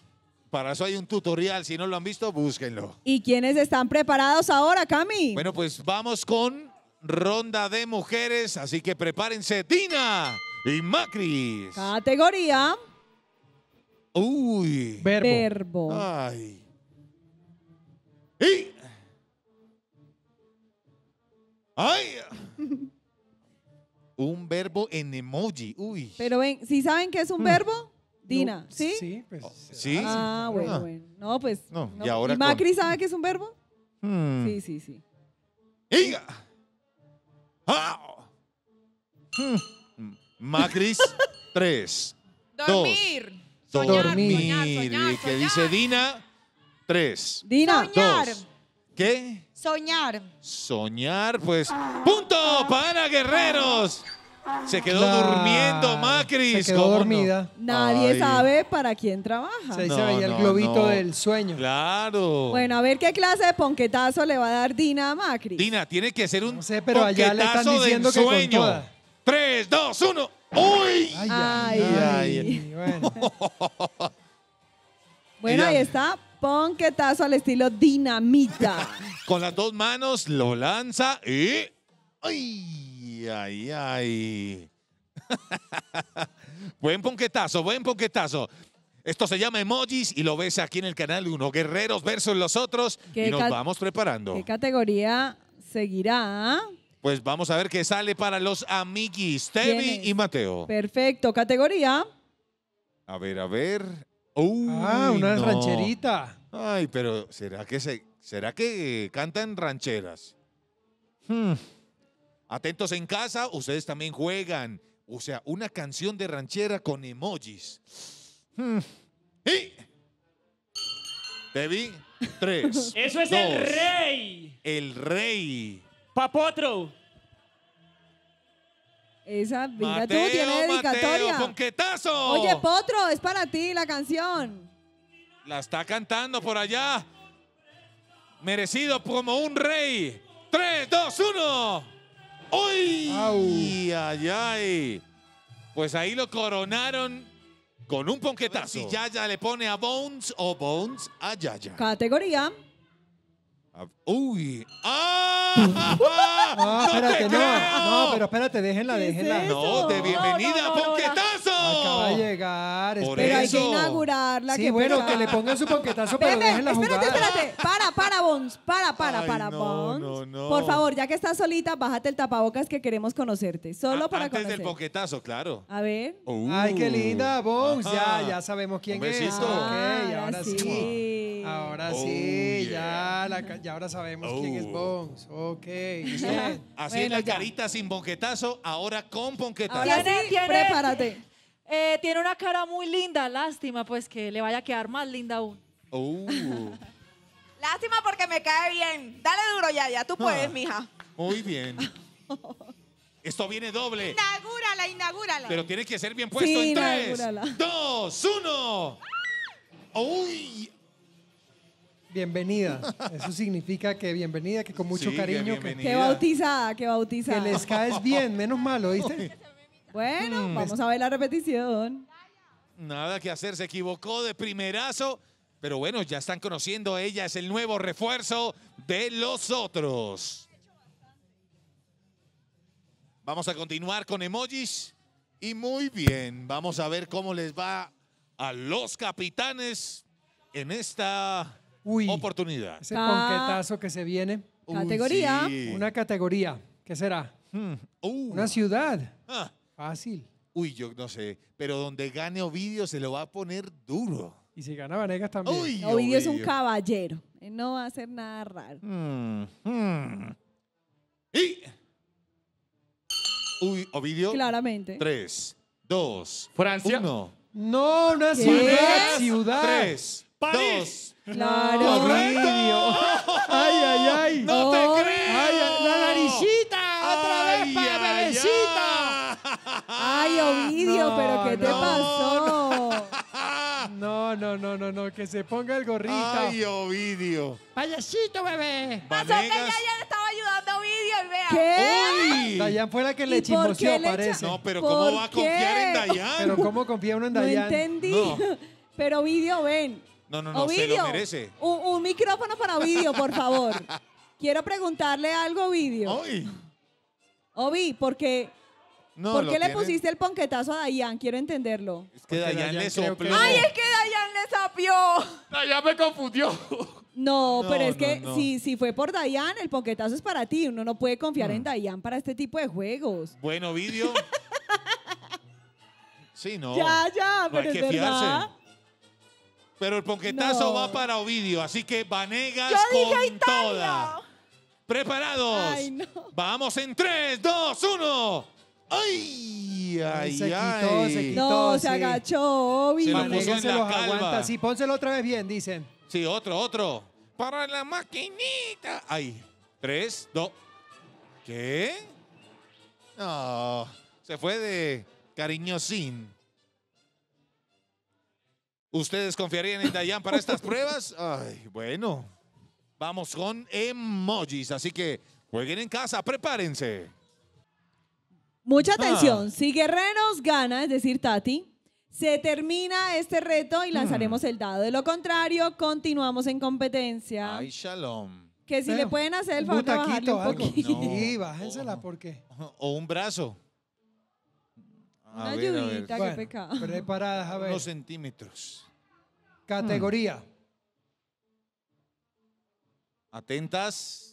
Speaker 1: para eso hay un tutorial, si no lo han visto, búsquenlo.
Speaker 2: ¿Y quiénes están preparados ahora, Cami? Bueno,
Speaker 1: pues vamos con ronda de mujeres, así que prepárense, Dina y Macris.
Speaker 2: Categoría. Uy. Verbo. Ay. Y. Ay.
Speaker 1: un verbo en emoji. Uy.
Speaker 2: Pero ven, ¿sí saben qué es un verbo? Dina, ¿sí? Sí, pues. Oh, sí. Ah, ah, bueno, bueno. No, pues.
Speaker 3: No, y ahora Macri
Speaker 2: sabe que es un verbo? Hmm. Sí, sí, sí.
Speaker 3: ¡Iga!
Speaker 1: ¡Ah! Hmm. Macris tres Dormir. Dormir. soñar, dice Dina tres, Dina. Soñar. Dos. ¿Qué?
Speaker 2: Soñar.
Speaker 1: Soñar, pues. ¡Punto para Guerreros! Se quedó durmiendo, Macri. Se quedó dormida. Nadie
Speaker 2: sabe para quién trabaja. ahí
Speaker 1: se el globito del sueño. Claro.
Speaker 2: Bueno, a ver qué clase de ponquetazo le va a dar Dina a Macri.
Speaker 1: Dina, tiene que ser un No
Speaker 3: pero allá le de sueño. que
Speaker 1: Tres, dos, uno. ¡Uy! Ay, ay,
Speaker 2: Bueno. ahí está. Ponquetazo al estilo dinamita.
Speaker 1: Con las dos manos lo lanza y. ¡Ay! Ay, ay, buen ponquetazo, buen ponquetazo. Esto se llama emojis y lo ves aquí en el canal de uno Guerreros versus los otros. Y nos vamos preparando. ¿Qué
Speaker 2: categoría seguirá?
Speaker 1: Pues vamos a ver qué sale para los amiguis, Tevi y Mateo.
Speaker 2: Perfecto, categoría.
Speaker 1: A ver, a ver. ah, una rancherita. Ay, pero ¿será que, se, ¿será que cantan rancheras? Hmm. Atentos en casa, ustedes también juegan. O sea, una canción de ranchera con emojis.
Speaker 5: Hmm. Y.
Speaker 1: Te vi. Tres. Eso es el
Speaker 2: rey.
Speaker 1: El rey. Papotro.
Speaker 2: Esa, vida. tú, tiene dedicatoria.
Speaker 1: Mateo, Oye,
Speaker 2: Potro, es para ti la canción.
Speaker 1: La está cantando por allá. Merecido como un rey. Tres, dos, uno. ¡Uy! ¡Ay, ay, Pues ahí lo coronaron con un ponquetazo. si Yaya le pone a Bones o Bones a Yaya.
Speaker 2: Categoría
Speaker 3: Uy. ¡Ah! ¡Ah! No, ¡No espérate, no, no, pero espérate, déjenla, déjenla. No, de bienvenida, poquetazo, va a ponquetazo. llegar. espera, hay que inaugurarla. Sí, que bueno, que le pongan su ponquetazo, para déjenla espérate,
Speaker 2: espérate. Para, para, Bones. Para, para, para, Bones. Por favor, ya que estás solita, bájate el tapabocas que queremos conocerte. Solo ah, para Antes del
Speaker 1: Ponquetazo, claro. A ver. Uh.
Speaker 2: Ay, qué linda, Bones. Ya, ya sabemos quién es. ahora sí.
Speaker 3: Ahora oh, sí, ya, la, ya ahora sabemos quién es oh. Bones. Ok, Así
Speaker 2: es la carita
Speaker 3: sin bonquetazo, ahora con bonquetazo. Tiene-
Speaker 2: prepárate. Eh, tiene una cara muy linda, lástima pues que le vaya a quedar más linda aún. Oh. Lástima porque me cae bien. Dale duro, ya, ya Tú puedes, ah. mija.
Speaker 1: muy bien. Esto viene doble,
Speaker 2: Inaugúrala, inaugúrala. pero
Speaker 1: tiene que ser bien puesto
Speaker 2: Sí, en tres,
Speaker 1: dos, uno.
Speaker 3: ¡Ah! Uy, Bienvenida. Eso significa que bienvenida, que con mucho cariño. Que, Que
Speaker 2: bautizada, que bautizada. que les caes bien,
Speaker 3: menos malo, ¿viste?
Speaker 2: Bueno, mm. vamos a ver la repetición.
Speaker 1: Nada que hacer, se equivocó de primerazo. Pero bueno, ya están conociendo, ella es el nuevo refuerzo de los otros. Vamos a continuar con emojis. Y muy bien, vamos a ver cómo les va a los capitanes en esta Uy, oportunidad. Ese ah. conquetazo
Speaker 3: que se viene. Categoría. Una categoría. ¿Qué será? Hmm. Uh. Una ciudad.
Speaker 1: Ah. Fácil. Uy, yo no sé. Pero donde gane Ovidio se lo va a poner duro.
Speaker 3: Y si gana Vanegas también. Ovidio es un
Speaker 2: caballero. no va a hacer nada raro. Hmm, hmm. Y.
Speaker 1: Uy, Ovidio. Claramente. Tres, dos, Francia. uno.
Speaker 3: No, una ciudad. Ciudad. Dos. Claro. ¡Correcto! ¡Ay, ay, ay! ¡No te crees Ay, ¡La
Speaker 4: naricita! ¡Otra vez para bebecita!
Speaker 3: ¡Ay, Ovidio, pero qué te pasó! No, no, no, no, no, que se ponga el gorrito. ¡Ay, Ovidio!
Speaker 2: ¡Payasito, bebé! Pasó que Dayan estaba ayudando a Ovidio y vea. ¿Qué? Dayan
Speaker 3: fue la que le chismoseó, parece. No, pero ¿cómo va a confiar en Dayan? ¿Pero cómo confía uno en Dayan? No entendí.
Speaker 2: Pero Ovidio, ven, no, no, no, Un, micrófono para Ovidio, por favor. Quiero preguntarle algo a Ovidio. Ovi, porque ¿Por qué le pusiste el ponquetazo a Dayan? Quiero entenderlo.
Speaker 1: Es que Dayan, le sopló. ¡Ay, es
Speaker 2: que Dayan le sapió! Dayan me confundió. No, pero es que Si, si fue por Dayan, el ponquetazo es para ti. Uno no puede confiar en mm. Dayan para este tipo de juegos.
Speaker 1: Bueno, vídeo. sí, no. Ya, ya, pero es, verdad. Pero el ponquetazo va para Ovidio, así que Vanegas Yo con dije toda. ¿Preparados? Ay, no. Vamos en 3, 2, 1. ¡Ay!
Speaker 3: ¡Ay, ay! no, se agachó, Ovidio. Se lo puso en la los calva. aguanta. Sí, pónselo otra vez bien, dicen.
Speaker 1: Sí, otro, otro. Para la maquinita. Ay, tres, dos, ¿Qué? No, se fue de cariñosín. ¿Ustedes confiarían en Dayan para estas pruebas? Ay, bueno. Vamos con emojis, así que jueguen en casa, prepárense.
Speaker 2: Mucha ah. atención. Si Guerreros gana, es decir, Tati, se termina este reto y lanzaremos hmm. el dado. De lo contrario, continuamos en competencia.
Speaker 1: Ay, shalom. Que
Speaker 2: si le pueden hacer el favor de un
Speaker 3: poquito. Sí,
Speaker 2: bájensela, ¿por
Speaker 1: O un brazo. Una qué pecado. preparadas, a ver. centímetros.
Speaker 3: Categoría. Hmm.
Speaker 1: Atentas.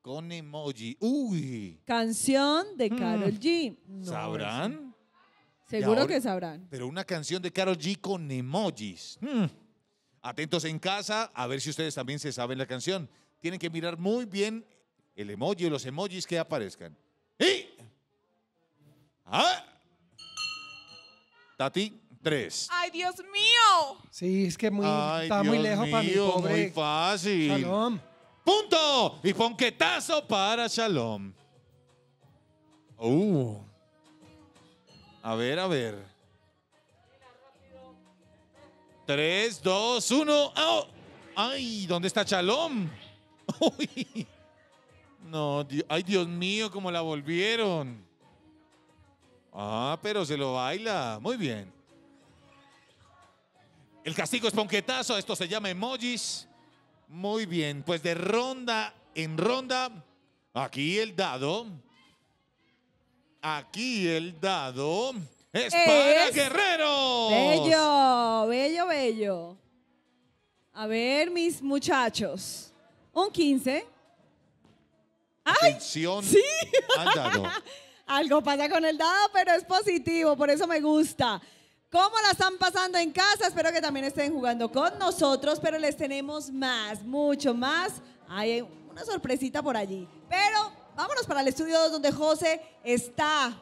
Speaker 1: Con emoji. Uy,
Speaker 2: Canción de Carol hmm. G.
Speaker 1: ¿sabrán?
Speaker 2: Seguro que sabrán.
Speaker 1: Pero una canción de Carol G con emojis. Hmm. Atentos en casa, a ver si ustedes también se saben la canción. Tienen que mirar muy bien el emoji y los emojis que aparezcan. ¿Ah? Tati, tres.
Speaker 2: ¡Ay, Dios mío!
Speaker 3: Sí, es que muy, está muy lejos para mí. pobre. Muy
Speaker 1: fácil. ¡Punto! Y ponquetazo para Shalom. Uh. A ver, a ver. Tres, dos, uno. Ah, oh. ¡Ay! ¿Dónde está Shalom? No, ay Dios mío, cómo la volvieron. Ah, pero se lo baila. Muy bien. El castigo es ponquetazo. Esto se llama emojis. Muy bien. Pues de ronda en ronda. Aquí el dado. Aquí el dado.
Speaker 2: Es, Guerrero. Bello, bello, bello. A ver, mis muchachos. Un 15. ¡Ay!
Speaker 1: Atención sí.
Speaker 2: Algo pasa con el dado, pero es positivo, por eso me gusta. ¿Cómo la están pasando en casa? Espero que también estén jugando con nosotros, pero les tenemos más, mucho más. Hay una sorpresita por allí. Pero vámonos para el estudio donde José está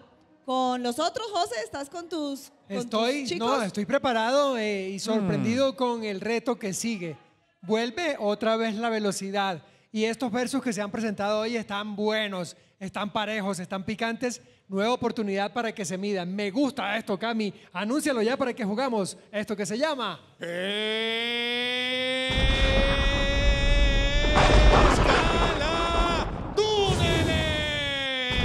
Speaker 2: con los otros. José, ¿estás con tus,
Speaker 3: estoy, chicos? No, estoy preparado eh, y mm. sorprendido con el reto que sigue. Vuelve otra vez la velocidad. Y estos versos que se han presentado hoy están buenos están parejos, están picantes. Nueva oportunidad para que se midan. Me gusta esto, Cami. Anúncialo ya para que jugamos esto que se llama. Escala
Speaker 4: Túneles.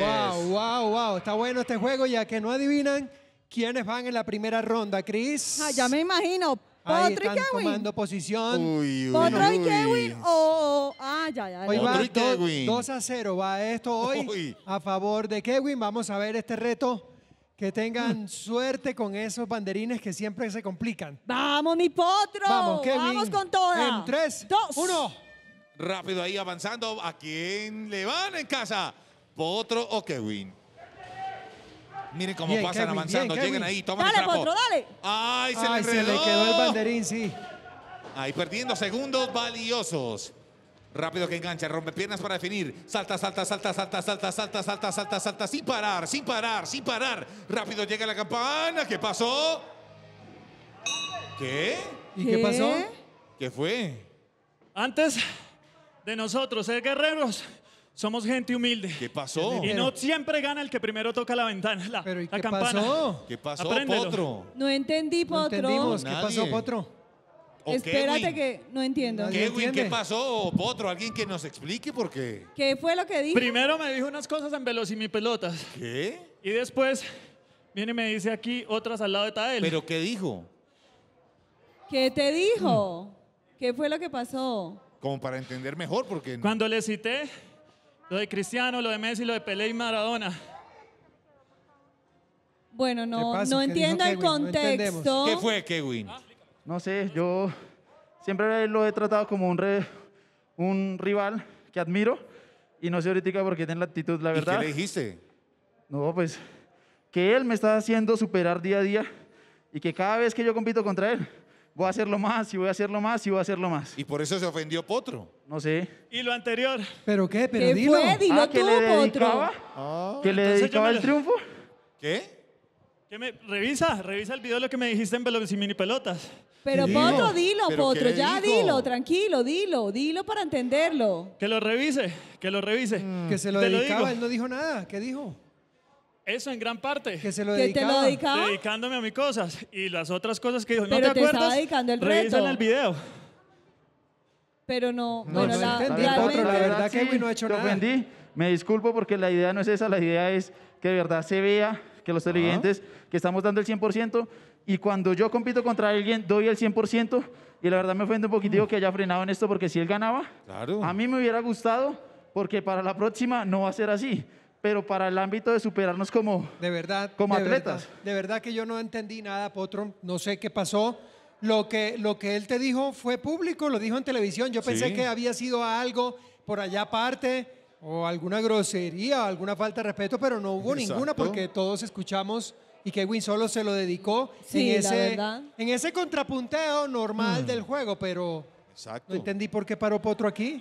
Speaker 3: Wow, wow, wow. Está bueno este juego ya que no adivinan. ¿Quiénes van en la primera ronda, Cris? Ah, ya me imagino, Potro y están tomando posición. Uy, uy, Potro y Kevin o... Oh,
Speaker 2: oh, oh. Ah, ya, ya. Hoy va 2
Speaker 3: a 0 va esto hoy a favor de Kevin. Vamos a ver este reto. Que tengan mm. suerte con esos banderines que siempre se complican.
Speaker 2: Vamos,
Speaker 1: mi potro. Vamos, Kevin. Vamos con toda. En 3, 2, 1. Rápido ahí avanzando. ¿A quién le van en casa? ¿Potro o Kevin? Miren cómo pasan avanzando. Llegan ahí, toman el trapo. Ay, se, le, quedó el banderín, sí. Ahí perdiendo segundos valiosos. Rápido que engancha, rompe piernas para definir. Salta, salta, salta, salta, salta, salta, salta, salta, salta, sin parar, sin parar, sin
Speaker 5: parar. Rápido llega la campana. ¿Qué pasó? ¿Qué? ¿Y qué, pasó? ¿Qué fue? Antes de nosotros el guerreros, somos gente humilde. ¿Qué pasó? Y no siempre gana el que primero toca la ventana,
Speaker 2: la, qué campana. Pasó?
Speaker 5: ¿Qué pasó, Potro?
Speaker 2: No entendí, Potro. No ¿Qué pasó, Potro? Espérate que no entiendo. ¿Qué
Speaker 5: pasó, Potro? Alguien que nos explique por qué.
Speaker 2: ¿Qué fue lo que dijo? Primero
Speaker 5: me dijo unas cosas en velocimipelotas. ¿Qué? Y después viene y me dice aquí otras al lado de Tael. ¿Pero qué dijo?
Speaker 2: ¿Qué te dijo? ¿Qué fue lo que pasó?
Speaker 5: Como para entender mejor, porque... Cuando le cité, lo de Cristiano, lo de Messi, lo de Pelé y Maradona.
Speaker 2: Bueno, no, no entiendo el contexto. ¿Qué fue,
Speaker 6: Kevin? No sé, yo siempre lo he tratado como un, un rival que admiro y no sé ahorita por qué tiene la actitud, la ¿Y qué le dijiste? No, pues que él me está haciendo superar día a día y que cada vez que yo compito contra él, voy a hacerlo más y voy a hacerlo más y voy a hacerlo más. Y por eso se ofendió Potro. No sé. ¿Y lo anterior? ¿Pero qué? ¿Pero ¿Qué dilo? fue? Dilo ah, tú, ah. ¿Que le dedicaba?
Speaker 5: ¿Que le dedicaba el triunfo? ¿Qué? ¿Qué me... Revisa, revisa el video de lo que me dijiste en Veloz y Mini Pelotas. Pero Potro, dilo, Potro, ya dilo,
Speaker 2: tranquilo, dilo, dilo para entenderlo.
Speaker 5: Que lo revise, que lo revise. Mm. Que se lo dedicaba, él
Speaker 3: no dijo
Speaker 2: nada, ¿qué dijo?
Speaker 3: Eso en gran
Speaker 5: parte. Que se lo dedicaba. te lo dedicaba? Dedicándome a mis cosas. Y las otras cosas que yo ¿no Pero te, acuerdas? estaba dedicando
Speaker 2: el reto. en el video. Pero no, bueno, la, verdad que
Speaker 6: no he hecho nada. ofendí. Me disculpo porque la idea no es esa. La idea es que de verdad se vea que los televidentes, que estamos dando el 100%. Y cuando yo compito contra alguien, doy el 100%. Y la verdad me ofende un poquitico mm. que haya frenado en esto porque si él ganaba, claro. a mí me hubiera gustado porque para la próxima no va a ser así pero para el ámbito de superarnos como, de verdad, como atletas. de verdad que yo no entendí nada, Potro, no sé qué pasó. Lo
Speaker 3: que, lo que él te dijo fue público, lo dijo en televisión. Yo pensé que había sido algo por allá aparte o alguna grosería, o alguna falta de respeto, pero no hubo ninguna porque todos escuchamos y Kevin solo se lo dedicó en, ese, en ese contrapunteo
Speaker 6: normal mm. del juego, pero no entendí por qué paró Potro aquí.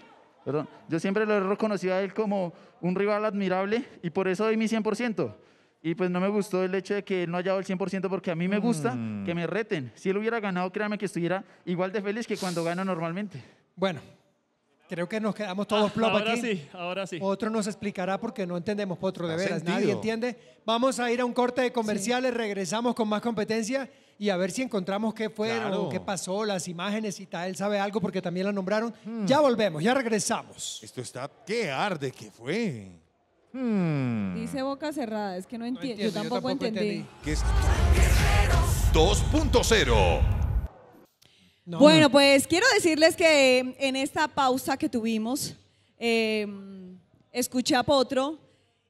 Speaker 6: Yo siempre lo he reconocido a él como un rival admirable y por eso doy mi 100%. Y pues no me gustó el hecho de que él no haya dado el 100% porque a mí me gusta mm. que me reten. Si él hubiera ganado, créame que estuviera igual de feliz que cuando gano normalmente. Bueno, creo que nos quedamos todos ah, aquí. ahora sí,
Speaker 3: ahora sí. Otro nos explicará porque no entendemos, otro de veras. Nadie entiende. Vamos a ir a un corte de comerciales, regresamos con más competencia y a ver si encontramos qué fue, qué pasó, las imágenes y tal. Él sabe algo porque también la nombraron. Hmm. Ya volvemos, ya regresamos. Esto
Speaker 1: está, qué arde que fue. Hmm.
Speaker 2: Dice boca cerrada, es que no, entiendo. Yo, tampoco entendí.
Speaker 1: 2.0
Speaker 2: bueno, pues quiero decirles que eh, en esta pausa que tuvimos, eh, escuché a Potro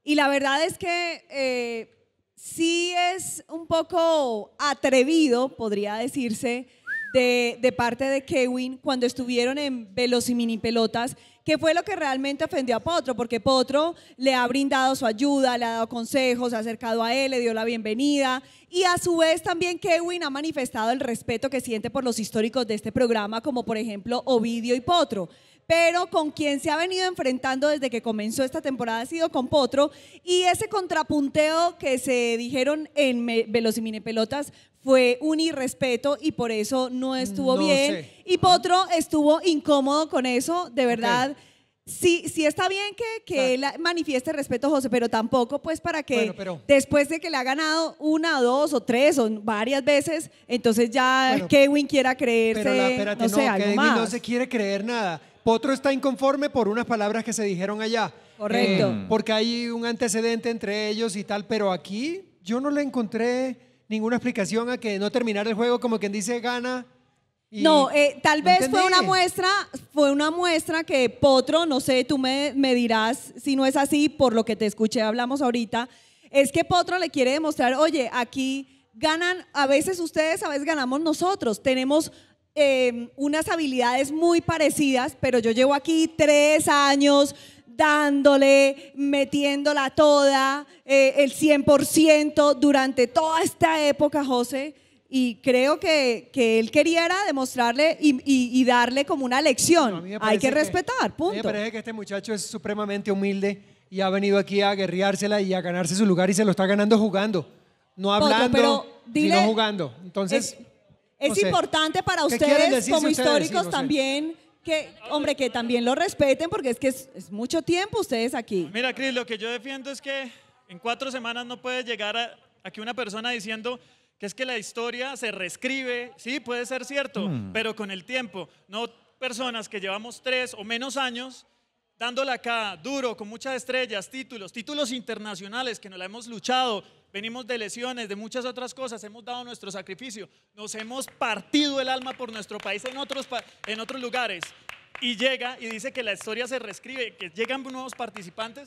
Speaker 2: y la verdad es que eh, sí es un poco atrevido, podría decirse, de, parte de Kevin cuando estuvieron en mini Pelotas, que fue lo que realmente ofendió a Potro, porque Potro le ha brindado su ayuda, le ha dado consejos, se ha acercado a él, le dio la bienvenida, y a su vez también Kevin ha manifestado el respeto que siente por los históricos de este programa, como por ejemplo Ovidio y Potro pero con quien se ha venido enfrentando desde que comenzó esta temporada ha sido con Potro. Y ese contrapunteo que se dijeron en Velocimine Pelotas fue un irrespeto y por eso no mm, estuvo bien. Y Potro estuvo incómodo con eso, de verdad. Sí, está bien que, que él manifieste respeto, José, pero tampoco pues para que después de que le ha ganado una, dos o tres o varias veces, entonces ya Kevin quiera creerse, no, sé, algo Kevin no se
Speaker 3: quiere creer nada.
Speaker 2: Potro está inconforme por unas palabras
Speaker 3: que se dijeron allá. Correcto. Eh, porque hay un antecedente entre ellos y tal, pero aquí yo no le encontré ninguna explicación a que no terminar el juego como quien dice gana.
Speaker 2: no, eh, tal vez fue una muestra, fue una muestra que Potro, no sé, tú me, me dirás si no es así, por lo que te escuché, hablamos ahorita, es que Potro le quiere demostrar, oye, aquí ganan, a veces ustedes, a veces ganamos nosotros, tenemos Em, unas habilidades muy parecidas, pero yo llevo aquí tres años dándole, metiéndola toda, eh, el 100% durante toda esta época, José. Y creo que, que él quería era demostrarle y, y, darle como una lección. Hay que respetar, punto. A mí me parece
Speaker 3: que este muchacho es supremamente humilde y ha venido aquí a guerreársela y a ganarse su lugar y se lo está ganando jugando, no hablando, sino jugando. Entonces,
Speaker 2: es importante para ustedes, como históricos, también que, hombre, que también lo respeten, porque es que es, mucho tiempo ustedes aquí.
Speaker 5: Mira, Cris, lo que yo defiendo es que en cuatro semanas no puede llegar aquí una persona diciendo que es que la historia se reescribe, sí, puede ser cierto, mm. pero con el tiempo, no personas que llevamos tres o menos años dándola acá, duro, con muchas estrellas, títulos, títulos internacionales que nos la hemos luchado, venimos de lesiones, de muchas otras cosas, hemos dado nuestro sacrificio, nos hemos partido el alma por nuestro país en otros, en otros lugares. Y llega y dice que la historia se reescribe, que llegan nuevos participantes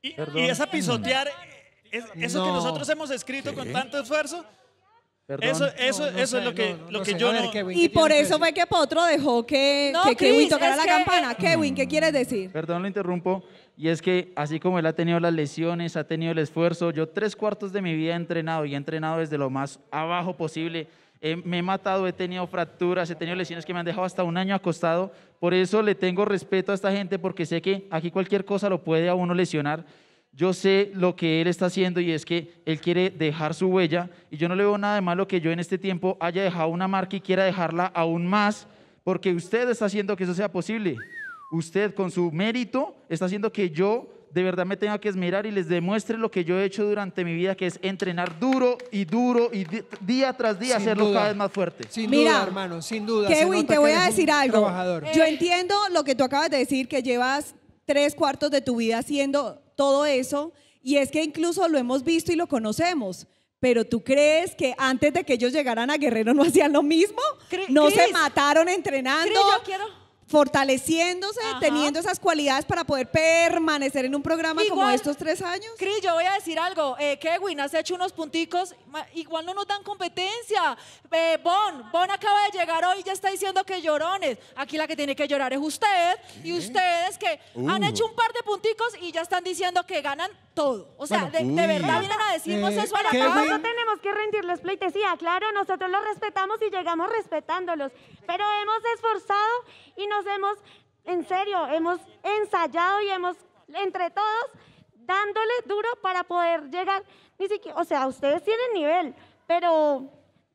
Speaker 5: y, y es a pisotear eso que nosotros hemos escrito con tanto esfuerzo. Eso, eso, eso es lo que, lo que yo Y
Speaker 2: por eso fue que Potro dejó que, que Kevin tocara la campana. Kevin, ¿qué quieres decir?
Speaker 6: Perdón, lo interrumpo. Y es que así como él ha tenido las lesiones, ha tenido el esfuerzo, yo tres cuartos de mi vida he entrenado y he entrenado desde lo más abajo posible. me he matado, he tenido fracturas, he tenido lesiones que me han dejado hasta un año acostado. Por eso le tengo respeto a esta gente porque sé que aquí cualquier cosa lo puede a uno lesionar. Yo sé lo que él está haciendo y es que él quiere dejar su huella y yo no le veo nada de malo que yo en este tiempo haya dejado una marca y quiera dejarla aún más porque usted está haciendo que eso sea posible usted con su mérito está haciendo que yo de verdad me tenga que esmerar y les demuestre lo que yo he hecho durante mi vida, que es entrenar duro y duro y día tras día hacerlo cada vez más fuerte. Sin Mira, duda, hermano, sin duda. Kevin, te voy a decir algo. Yo
Speaker 2: entiendo lo que tú acabas de decir, que llevas tres cuartos de tu vida haciendo todo eso, y es que incluso lo hemos visto y lo conocemos. Pero tú crees que antes de que ellos llegaran a Guerrero no hacían lo mismo? no se mataron entrenando. yo quiero fortaleciéndose, teniendo esas cualidades para poder permanecer en un programa como estos tres años. Cris, yo voy a decir algo. Eh, Kevin, has hecho unos punticos. Igual no nos dan competencia. Eh, bon, Bon acaba de llegar hoy y ya está diciendo que llorones. Aquí la que tiene que llorar es usted. Y ustedes que han uh. hecho un par de punticos y ya están diciendo que ganan todo. O sea, de, verdad vienen a decirnos eh, eso a No tenemos que rendirles pleitesía. Claro, nosotros los respetamos y llegamos respetándolos. Pero hemos esforzado y nos hemos, en serio, hemos ensayado y hemos, entre todos, dándole duro para poder llegar, ni siquiera, o sea, ustedes tienen nivel, pero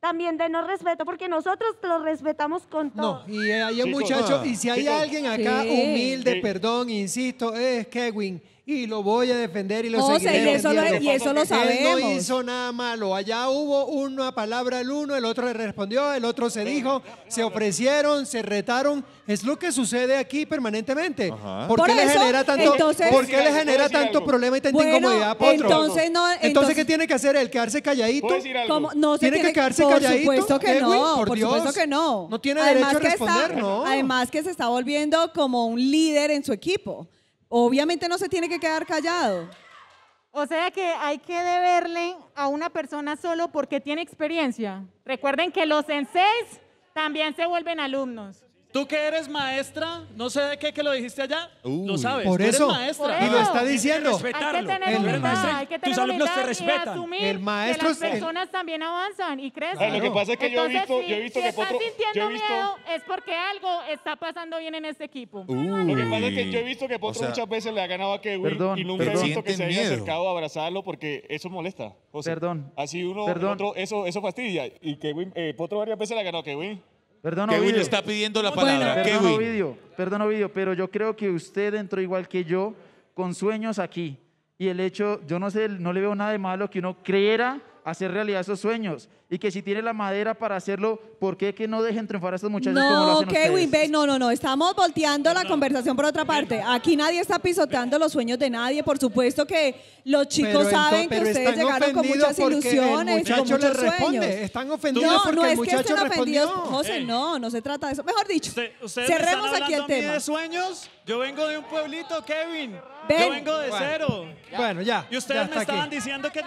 Speaker 2: también de no respeto, porque nosotros los respetamos con todo.
Speaker 3: No, y hay muchacho, y si hay alguien acá humilde, perdón, insisto, es Kevin y lo voy a defender y lo José, seguiré y eso, lo, y eso lo sabemos. Él no hizo nada malo. Allá hubo una palabra el uno, el otro le respondió, el otro se dijo, se ofrecieron, se retaron. Es lo que sucede aquí permanentemente. ¿Por, qué le genera tanto, ¿por qué le genera problema y tanta bueno, incomodidad Potro? Entonces, no, entonces, ¿qué tiene que hacer ¿El ¿Quedarse calladito? No ¿Tiene, que quedarse por calladito? que no, por, Dios. que no. tiene derecho a responder, no.
Speaker 2: Además que se está volviendo como un líder en su equipo.
Speaker 6: Obviamente no se tiene que quedar callado. O sea que hay que deberle a una persona solo porque tiene experiencia. Recuerden que los senseis también se vuelven alumnos.
Speaker 5: Tú que eres maestra, no sé de qué que lo dijiste allá, Uy. lo sabes. Por
Speaker 3: eso, eres maestra. y lo está diciendo. Hay que tener humildad, alumnos te respetan.
Speaker 6: Y el maestro que las personas también avanzan y crecen. Claro. Ah, lo que pasa es que yo he visto, si, yo he visto si que estás otro, sintiendo visto... miedo es porque algo está pasando bien en este equipo. Uy. Lo que pasa es que yo he visto que Potro muchas
Speaker 1: veces le ha ganado a Kevin y nunca perdón, he visto que se haya acercado
Speaker 5: a abrazarlo porque eso molesta.
Speaker 6: perdón.
Speaker 1: Así uno, perdón. Otro, eso, eso fastidia. Y Kevin, eh, Potro varias veces le ha ganado a Kevin. Perdón, Ovidio. está pidiendo la palabra. Perdón,
Speaker 6: Ovidio, perdón, Ovidio, pero yo creo que usted entró igual que yo con sueños aquí. Y el hecho, yo no sé, no le veo nada de malo que uno creera hacer realidad esos sueños. Y que si tiene la madera para hacerlo, ¿por qué que no dejen triunfar a estos muchachos? No, como lo
Speaker 2: hacen no, no, no. Estamos volteando la conversación por otra parte. Aquí nadie está pisoteando los sueños de nadie. Por supuesto que los chicos saben que ustedes llegaron con muchas ilusiones. El muchacho les responde. Están ofendidos no, porque no, es que estén ofendidos. José, no, no se trata de eso. Mejor dicho,
Speaker 5: cerremos aquí el tema. de
Speaker 2: sueños? Yo vengo de un pueblito,
Speaker 5: Kevin. Yo vengo de cero. Bueno, ya. Y ustedes me estaban diciendo que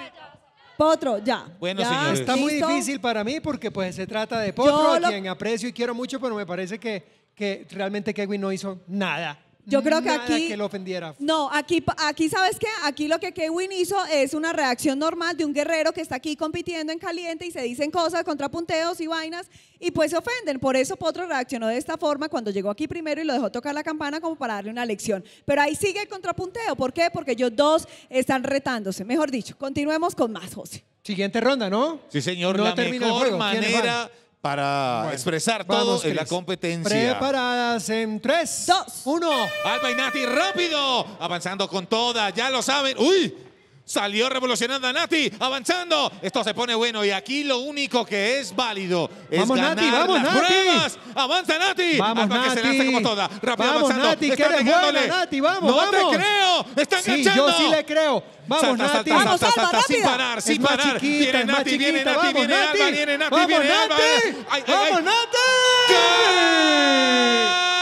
Speaker 3: Potro, ya. Bueno, Está muy difícil para mí porque pues se trata de Potro, a quien aprecio y quiero mucho, pero me parece que, que realmente Kevin no hizo nada. Yo creo que aquí. que lo ofendiera.
Speaker 2: No, aquí, aquí, ¿sabes qué? Aquí lo que Kevin hizo es una reacción normal de un guerrero que está aquí compitiendo en caliente y se dicen cosas, contrapunteos y vainas, y pues se ofenden. Por eso Potro reaccionó de esta forma cuando llegó aquí primero y lo dejó tocar la campana como para darle una lección. Pero ahí sigue el contrapunteo. ¿Por qué? Porque ellos dos están retándose. Mejor dicho, continuemos con más, José.
Speaker 3: Siguiente ronda, ¿no?
Speaker 1: Sí, señor. No la para expresar todo en la competencia.
Speaker 3: Preparadas en 3, 2, 1. Alba y Nati, rápido.
Speaker 1: Avanzando con toda, ya lo saben. ¡Uy! Salió revolucionando Nati, avanzando. Esto se pone bueno y aquí lo único que es válido es vamos, ganar Nati, vamos, las Nati. pruebas. Avanza Nati. Vamos, Nati. que se como toda. Rápido vamos, avanzando. Nati, ¡Vamos, que buena, Nati, vamos, no vamos. te creo. Están sí, yo sí le creo. Vamos, Nati. vamos salta, salta, sin parar, sin parar. viene Nati, viene Nati, viene Nati, viene Nati, vamos Nati, ¡Vamos,
Speaker 4: Nati! ¡Vamos, Nati!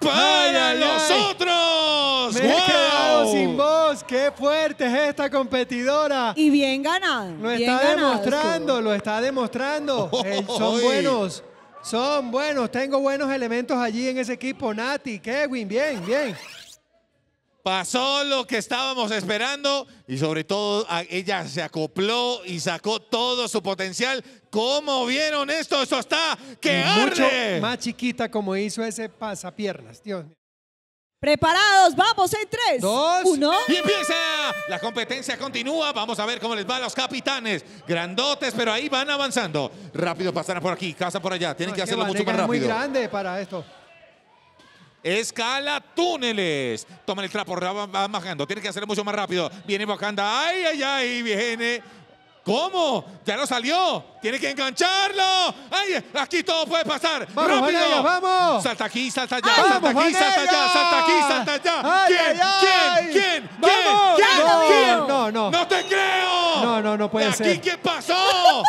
Speaker 1: para
Speaker 3: nosotros! los otros. sin voz. Qué fuerte es esta competidora. Y bien ganada. Lo está demostrando, lo está demostrando. son buenos. Son buenos. Tengo buenos elementos allí en ese equipo. Nati, Kevin, bien, bien
Speaker 1: pasó lo que estábamos esperando y sobre todo ella se acopló y sacó todo su potencial. ¿Cómo vieron esto? Eso está que Mucho
Speaker 3: más chiquita como hizo ese pasapiernas, Dios Preparados, vamos
Speaker 2: en tres, dos, uno! Y empieza.
Speaker 1: La competencia continúa. Vamos a ver cómo les va a los capitanes. Grandotes, pero ahí van avanzando. Rápido pasarán por aquí, casa por allá. Tienen que hacerlo mucho más rápido. muy
Speaker 3: grande para esto.
Speaker 1: Escala túneles. Toma el trapo, va bajando. Tiene que hacer mucho más rápido. Viene bajando, Ay, ay, ay. Viene. ¿Cómo? Ya no salió. Tiene que engancharlo. ¡Ay! Aquí todo puede pasar. ¡Vamos,
Speaker 4: ¡Rápido!
Speaker 3: ¡Vamos! Salta aquí, salta allá. salta aquí, salta allá. Salta aquí, salta allá. ¿Quién? ¿Quién? ¿Quién? ¿Quién? ¿Quién? No, No, no. te
Speaker 1: creo!
Speaker 4: No, no, no puede ser. ¿Aquí
Speaker 1: qué pasó?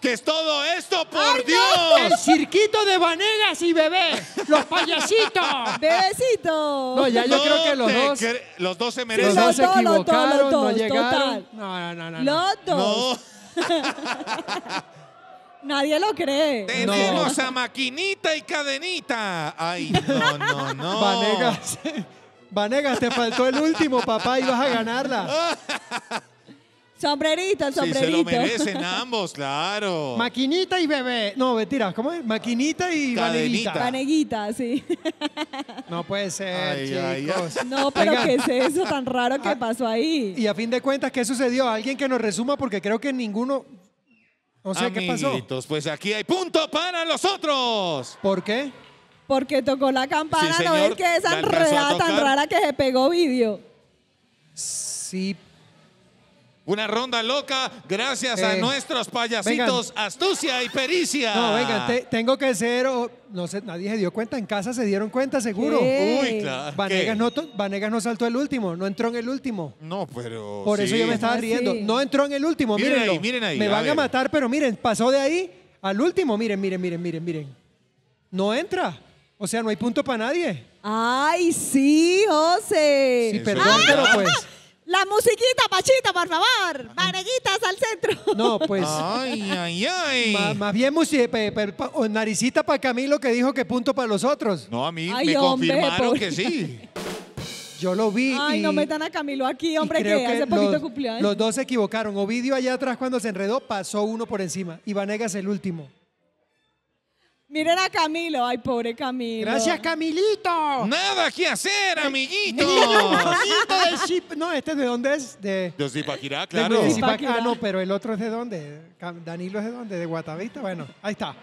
Speaker 1: ¿Qué es todo esto? Dios! El cirquito de Vanegas
Speaker 2: y Bebé. Los payasitos. Bebecito. No, ya yo creo que los dos.
Speaker 1: Los dos se merecen. Los dos se equivocaron, no llegaron.
Speaker 2: No, no, no, Los dos. Nadie lo cree. Tenemos a Maquinita
Speaker 3: y Cadenita. Ay, no, no, no. Vanegas. Vanegas, te faltó el último, papá, y vas a ganarla.
Speaker 2: Sombrerito, el sombrerito. Sí, se lo
Speaker 3: merecen ambos, claro. Maquinita y bebé. No, mentira, ¿cómo es? Maquinita y Cadenita. vaneguita. sí. No puede ser, Ay, ay, No, pero ¿qué es eso tan raro que ah, pasó ahí? Y a fin de cuentas, ¿qué sucedió? Alguien que nos resuma, porque creo que ninguno. O sea, qué pasó.
Speaker 1: pues aquí hay punto para los otros. ¿Por
Speaker 2: qué? Porque tocó la campana, ¿no es que esa tan rara que se pegó vídeo? Sí,
Speaker 1: una ronda loca gracias a eh, nuestros payasitos
Speaker 3: astucia y pericia. No, venga, tengo que ser, no sé, nadie se dio cuenta, en casa se dieron cuenta, seguro. Uy, claro. Vanegas no, saltó el último, no entró en el último. No,
Speaker 1: pero Por eso yo me estaba ah, riendo. No
Speaker 3: entró en el último, miren ahí, miren Me van a matar, pero miren, pasó de ahí al último, miren, miren, miren, miren, miren.
Speaker 2: No entra. O sea, no hay punto para nadie. Ay, sí, José. Sí, perdón, pero pues. La musiquita, Pachita, por favor. Mareguitas al centro. No, pues. Ay,
Speaker 3: ay, ay. Más, bien naricita para Camilo que dijo que punto para los otros. No, a mí me confirmaron que sí. Yo lo vi. Ay, no metan
Speaker 2: a Camilo aquí, hombre, que, hace poquito cumplían. Los
Speaker 3: dos se equivocaron. Ovidio allá atrás cuando se enredó, pasó uno por encima. Y Vanegas el último.
Speaker 2: Miren a Camilo. Ay, pobre Camilo. Gracias, Camilito. Nada que hacer, amiguito.
Speaker 3: No, ¿este es de dónde es? De, ¿De claro. de Ah, no, pero el otro es de dónde. Danilo es de dónde, de Guatavita. Bueno, ahí está.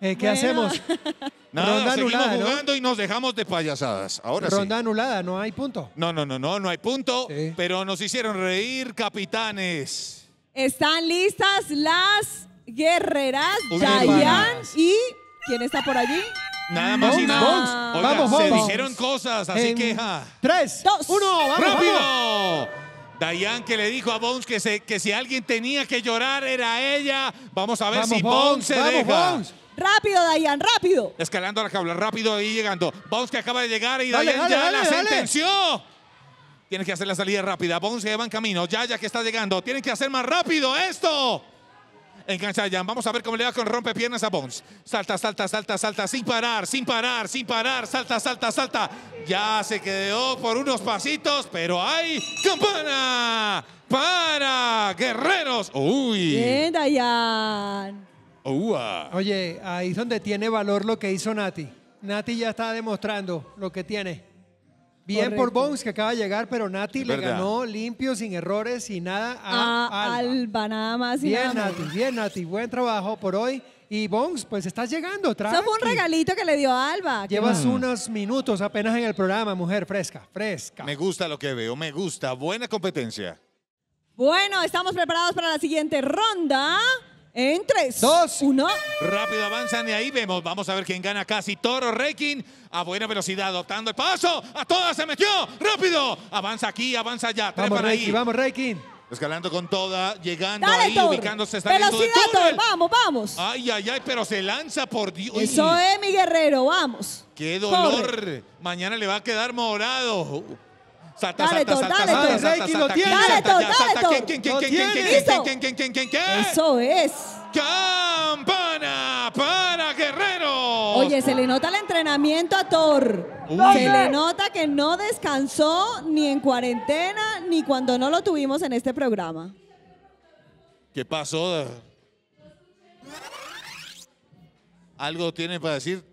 Speaker 3: Eh, ¿Qué hacemos? Nada, seguimos jugando
Speaker 1: y nos dejamos de payasadas. Ahora Ronda
Speaker 3: anulada, no hay punto.
Speaker 1: No, no, no, no, no hay punto. Pero nos hicieron reír, capitanes.
Speaker 2: Están listas las guerreras y ¿Quién está por allí? Nada más y nada. vamos, vamos. Se dijeron
Speaker 1: cosas, así que.
Speaker 2: Tres, dos,
Speaker 3: uno, vamos,
Speaker 1: rápido. Diane que le dijo a Bones que, que si alguien tenía que llorar
Speaker 2: era ella.
Speaker 1: Vamos a ver si Bones, se deja.
Speaker 2: Rápido, Dayan, rápido.
Speaker 1: Escalando la cabla, rápido y llegando. Bones que acaba de llegar y Diane ya la sentenció. Tienen que hacer la salida rápida. Bones se va en camino. Yaya que está llegando. Tienen que hacer más rápido esto. Engancha a Vamos a ver cómo le va con rompe piernas a Bones. Salta, salta, salta, salta. Sin parar, sin parar, sin parar. Salta, salta, salta. Ya se quedó por unos pasitos,
Speaker 3: pero hay campana para Guerreros. Uy. Bien,
Speaker 2: Dayan.
Speaker 3: Oye, ahí es donde tiene valor lo que hizo Nati. Nati ya está demostrando lo que tiene. Bien por Bones que acaba de llegar, pero Nati le ganó limpio, sin errores, y nada a, ah, a Alba. nada más. Y bien, nada Nati, bien, Nati. Buen trabajo por hoy. Y Bones, pues estás llegando. Eso fue un
Speaker 2: regalito que le dio Alba. Llevas unos
Speaker 3: minutos apenas en el programa, mujer, fresca, fresca. Me gusta
Speaker 1: lo que veo, me gusta. Buena competencia.
Speaker 2: Bueno, estamos preparados para la siguiente ronda. En tres, dos, uno.
Speaker 1: Rápido avanzan y ahí vemos. Vamos a ver quién gana casi. Toro Reikin a buena velocidad, adoptando el paso. A todas se metió. Rápido. Avanza aquí, avanza allá. Trae vamos, ahí. Vamos, Reikin. Escalando con toda, llegando ahí, ubicándose. Está velocidad,
Speaker 2: Vamos, vamos. Ay,
Speaker 1: ay, ay, pero se lanza por Dios. Eso es, mi
Speaker 2: guerrero. Vamos. Qué dolor.
Speaker 1: Mañana le va a quedar morado. Salta, dale, salta, salta, dale, salta, salta, tiene. Dale, Thor, dale, ¿Quién, quién, quién, quién, quién, quién, quién,
Speaker 2: Eso es. Campana para Guerrero. Oye, se le nota el entrenamiento a Thor. Se le nota que no descansó ni en cuarentena ni cuando no lo tuvimos en este programa.
Speaker 1: ¿Qué pasó? Algo tiene para decir.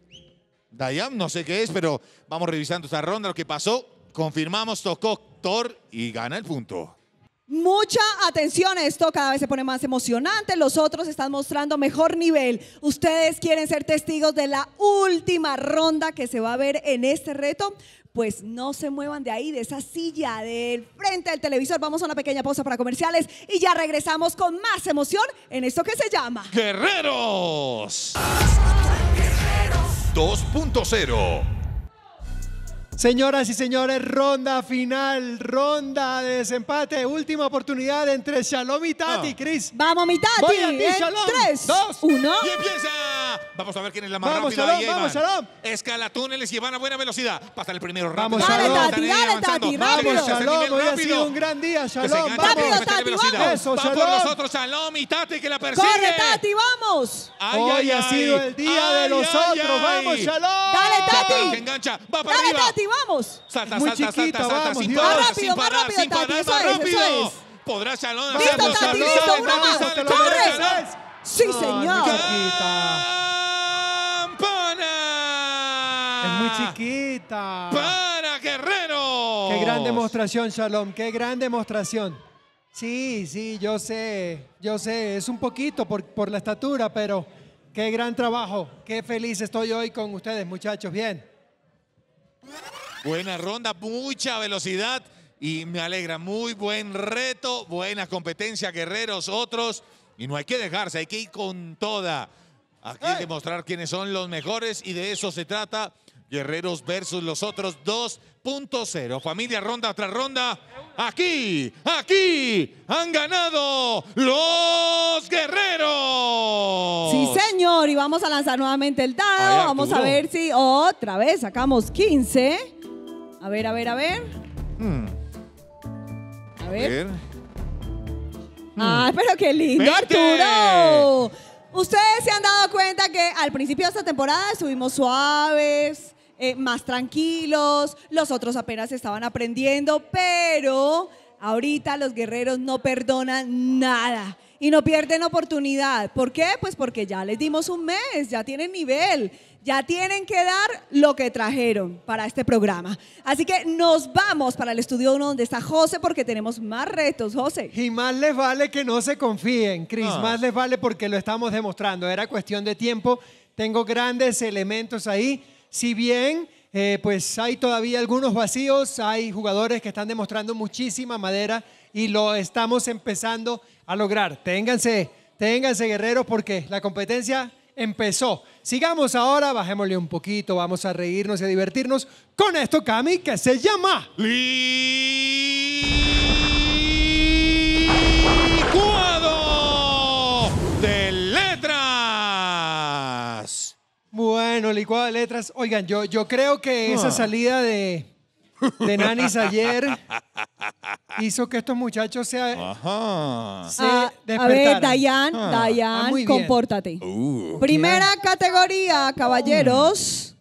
Speaker 1: Dayam, no sé qué es, pero vamos revisando esta ronda, lo que pasó. Confirmamos, tocó Thor y gana el punto.
Speaker 2: Mucha atención, a esto cada vez se pone más emocionante, los otros están mostrando mejor nivel. Ustedes quieren ser testigos de la última ronda que se va a ver en este reto, pues no se muevan de ahí, de esa silla del frente del televisor. Vamos a una pequeña pausa para comerciales y ya regresamos con más emoción en esto que se llama
Speaker 1: Guerreros
Speaker 3: 2.0. Señoras y señores, ronda final, ronda de desempate, última oportunidad entre Shalom y Tati, Cris. Vamos, mi
Speaker 2: Tati. Voy a ti, Shalom. Tres, dos, uno. Y empieza.
Speaker 1: Vamos a ver quién es la más rápida. de vamos, Shalom. Escala túneles y van a buena velocidad. Pasa el primero rápido. Vamos, dale, Tati, dale, Tati, rápido. Vamos, Shalom. Hoy ha sido un
Speaker 2: gran día, Shalom. Rápido, vamos. Tati, vamos. Va por nosotros,
Speaker 1: Shalom y Tati que la persigue. Corre, Tati,
Speaker 2: vamos. Ay, Hoy ay, ha sido el día de nosotros. Vamos, Shalom. Dale, Tati. Que
Speaker 1: engancha. Va para dale, Tati
Speaker 2: vamos. Salta, Muy salta, chiquita, salta, salta, vamos, sin parar,
Speaker 1: Más rápido, más rápido, más rápido. Podrá Shalom Listo, Tati, listo,
Speaker 3: Sí, señor. ¡Campana! Es muy chiquita. ¡Para Guerrero! Qué gran demostración, Shalom, qué gran demostración. Sí, sí, yo sé, yo sé, es un poquito por la estatura, pero qué gran trabajo. Qué feliz estoy hoy con ustedes, muchachos. Bien.
Speaker 1: Buena ronda, mucha velocidad y me alegra. Muy buen reto, buenas competencias, guerreros, otros. Y no hay que dejarse, hay que ir con toda. hay que demostrar quiénes son los mejores y de eso se trata Guerreros versus los otros 2.0. Familia ronda tras ronda. Aquí, aquí han ganado los
Speaker 2: guerreros. Sí, señor. Y vamos a lanzar nuevamente el dado. vamos a ver si otra vez sacamos 15. A ver, a ver, a ver. Hmm. A ver. Ah, pero qué lindo, Arturo. Ustedes se han dado cuenta que al principio de esta temporada estuvimos suaves, eh, más tranquilos, los otros apenas estaban aprendiendo, pero ahorita los guerreros no perdonan nada y no pierden oportunidad. ¿Por qué? Pues porque ya les dimos un mes, ya tienen nivel, ya tienen que dar lo que trajeron para este programa. Así que nos vamos para el estudio 1 donde está José porque tenemos más retos, José. Y más les vale que no se confíen, Cris, más
Speaker 3: les vale porque lo estamos demostrando. Era cuestión de tiempo, tengo grandes elementos ahí si bien eh, pues hay todavía algunos vacíos, hay jugadores que están demostrando muchísima madera y lo estamos empezando a lograr. Ténganse, ténganse guerreros porque la competencia empezó. Sigamos ahora, bajémosle un poquito, vamos a reírnos y a divertirnos con esto, Cami, que se llama... Bueno, licuado de letras. Oigan, yo, yo creo que esa ah. salida de, de Nanis ayer hizo que estos muchachos se, a ver, Dayan, Dayan, compórtate.
Speaker 2: Primera categoría, caballeros,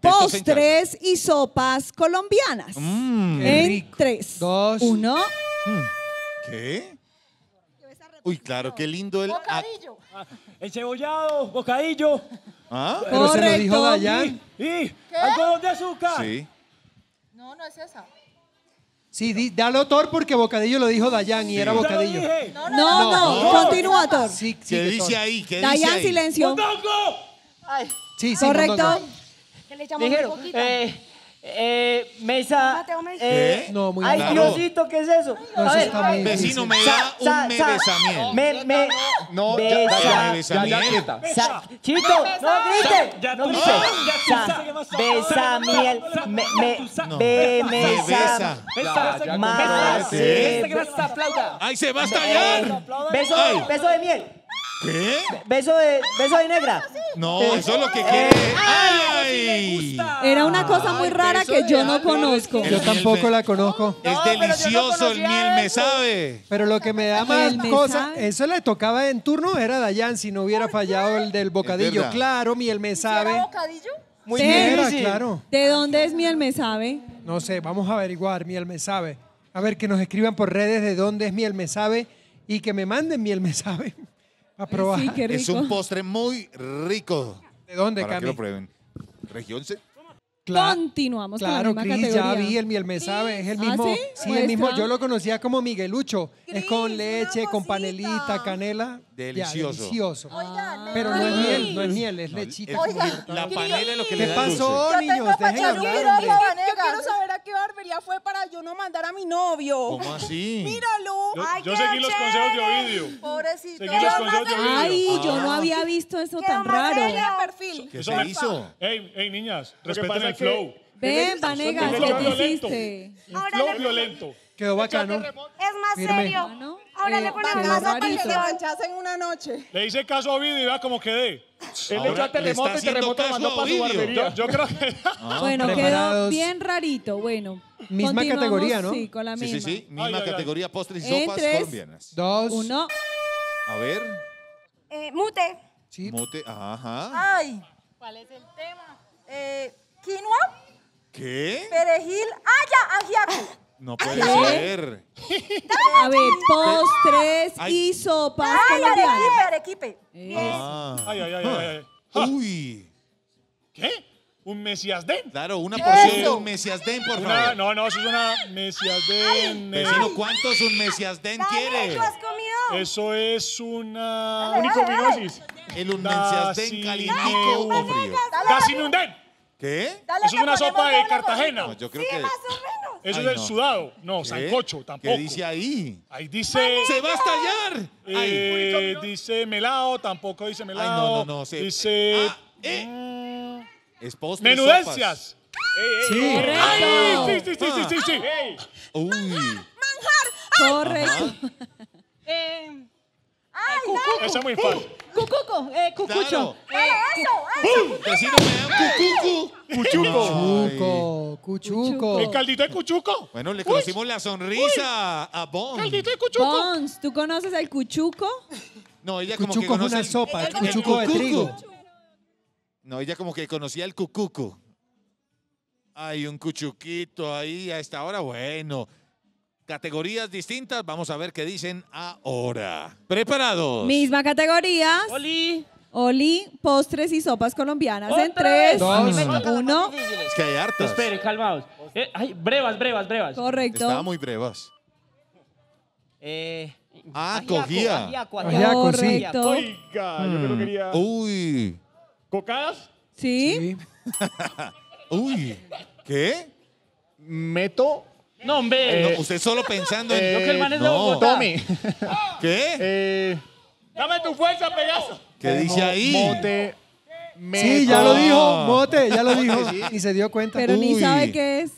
Speaker 4: postres
Speaker 2: y sopas colombianas. Mm, en tres, Dos. uno.
Speaker 1: Hmm. ¿Qué? Uy, claro, qué lindo
Speaker 5: el. El cebollado, bocadillo,
Speaker 1: ¿Ah? Pero se lo dijo Dayan.
Speaker 3: ¿Y? ¿Qué? de azúcar? Sí.
Speaker 4: No, no es esa.
Speaker 3: Sí, dale Thor porque Bocadillo lo dijo Dayan y era Bocadillo. No, no, no, continúa,
Speaker 2: Thor. Sí, ¿Qué dice ahí? Dayan, silencio. Sí, sí, Correcto. le echamos un poquito. Eh, eh, Mesa.
Speaker 5: No, muy Ay, Diosito, ¿qué es eso? Vecino, me da un Sa- me Me, me, No, ya, Chito, no Ya Besa miel. Me, me,
Speaker 2: Me besa. Me
Speaker 1: Más, Besa.
Speaker 2: Me ¿Qué? Beso de, beso de negra. No, eh, eso es lo que eh, quiere. Eh, era una cosa muy rara que yo no conozco. Yo tampoco
Speaker 3: la conozco. Es delicioso, el miel me sabe. Pero lo que me da más cosa, eso le tocaba en turno, era Dayan, si no hubiera fallado el del bocadillo. Claro, miel me sabe.
Speaker 2: bocadillo? Muy bien, claro. ¿De dónde es miel me sabe?
Speaker 3: No sé, vamos a averiguar, miel me sabe. A ver, que nos escriban por redes de dónde es miel me sabe y que me manden miel me sabe. Aprobar probar. Es un postre
Speaker 1: muy rico. ¿De dónde, Para que lo prueben. Región C.
Speaker 2: Continuamos con la misma Claro, categoría. ya vi,
Speaker 3: el miel me sabe, es el ¿Ah, mismo. sí? el mismo. Yo lo conocía como Miguelucho. es con leche, con panelita, canela. Delicioso. delicioso.
Speaker 2: Pero no es miel, no es
Speaker 3: miel, es lechita. la panela es lo que le da ¿Qué pasó, niños? Dejen hablar, yo, yo
Speaker 2: quiero saber a qué barbería fue para yo no mandar a mi novio. ¿Cómo así? Míralo. Yo, seguí los consejos de Ovidio. Pobrecito. Seguí los consejos de Ovidio. Ay, yo no ah. había visto eso tan raro. ¿Qué se hizo? Ey,
Speaker 4: niñas, respeten flow. Ven, Vanegas, ¿qué te hiciste?
Speaker 2: Flow violento.
Speaker 4: Quedó bacano. Es
Speaker 2: más serio. Ah, Ahora le eh, ponen más rarito. para que te en una noche.
Speaker 4: Le hice caso a Ovidio y vea cómo quedé. Él le echó a telemoto y haciendo mandó para su Ovidio.
Speaker 1: Yo creo que...
Speaker 4: Ah, bueno, quedó
Speaker 2: bien rarito. Bueno. Misma categoría, ¿no? Sí, con la Sí, misma. sí, sí. Misma categoría, postres y sopas colombianas.
Speaker 1: Dos. Uno. A ver,
Speaker 2: eh, Mute.
Speaker 1: mute. Sí. ajá.
Speaker 2: Ay. ¿Cuál es el tema? Eh, quinoa, ¿Qué? perejil, haya, ajiaco.
Speaker 1: No
Speaker 4: puede ser.
Speaker 2: A ver, postres Ay. y sopa. Ay, arequipe, arequipe. Ah. ah. Ay, ay, ay, ay, ah. Uy.
Speaker 4: ¿Qué?
Speaker 1: ¿Un Mesías Den? Claro, una
Speaker 2: porción de un Mesías Den, por favor.
Speaker 1: no, no, eso es una Mesías Den. Vecino, ¿cuántos un Mesías Den quiere? Eso es una Dale, dale, unicominosis. El un Mesías Den calientico o frío. un den. ¿Qué? Eso es una sopa de Cartagena. yo creo que... más o menos. Eso es del sudado. No, ¿Qué? sancocho, tampoco. ¿Qué dice ahí? Ahí dice... ¡Se va a estallar! Ahí
Speaker 4: dice melado, tampoco dice melado. Ay, no, no, no. Dice... Menudencias. sí. Ay, sí, sí, sí, sí, sí, sí.
Speaker 1: Uy.
Speaker 5: Manjar,
Speaker 2: manjar. Correcto. eh...
Speaker 5: Cucuco. es muy fácil. eh, cucucho. ¡Eso!
Speaker 2: ¡Cuchuco! ¿eh?
Speaker 3: ¡Cuchuco!
Speaker 2: ¿El caldito de cuchuco?
Speaker 3: Bueno, le conocimos la sonrisa a Bones. ¡Caldito de
Speaker 2: Bones, ¿tú conoces el cuchuco?
Speaker 1: No, ella como que conoce... es una sopa, el cuchuco de trigo. No, ella como que conocía el cucuco. Hay un cuchuquito ahí a esta hora, bueno. Categorías distintas, vamos a ver qué dicen ahora. ¿Preparados?
Speaker 2: Misma categoría. Oli. Oli, postres y sopas colombianas en tres, 2, uno.
Speaker 5: Es que hay hartas. Esperen, calmados. Eh, ay, brevas, brevas, brevas. Correcto. Estaba
Speaker 1: muy brevas.
Speaker 5: Eh, ah,
Speaker 1: cogía. Correcto. Oiga, yo no lo mm. quería. Uy. ¿Cocadas? Sí. sí. Uy. ¿Qué? Meto no, hombre. Eh, usted solo pensando en. Yo que el man es no. ¿Qué?
Speaker 5: Eh, Dame
Speaker 2: tu fuerza, Pegaso.
Speaker 1: ¿Qué dice ahí?
Speaker 2: Mote.
Speaker 1: Sí, ah. ya lo dijo.
Speaker 3: Mote, ya lo dijo. Y se dio cuenta. Pero ni sabe
Speaker 2: qué es.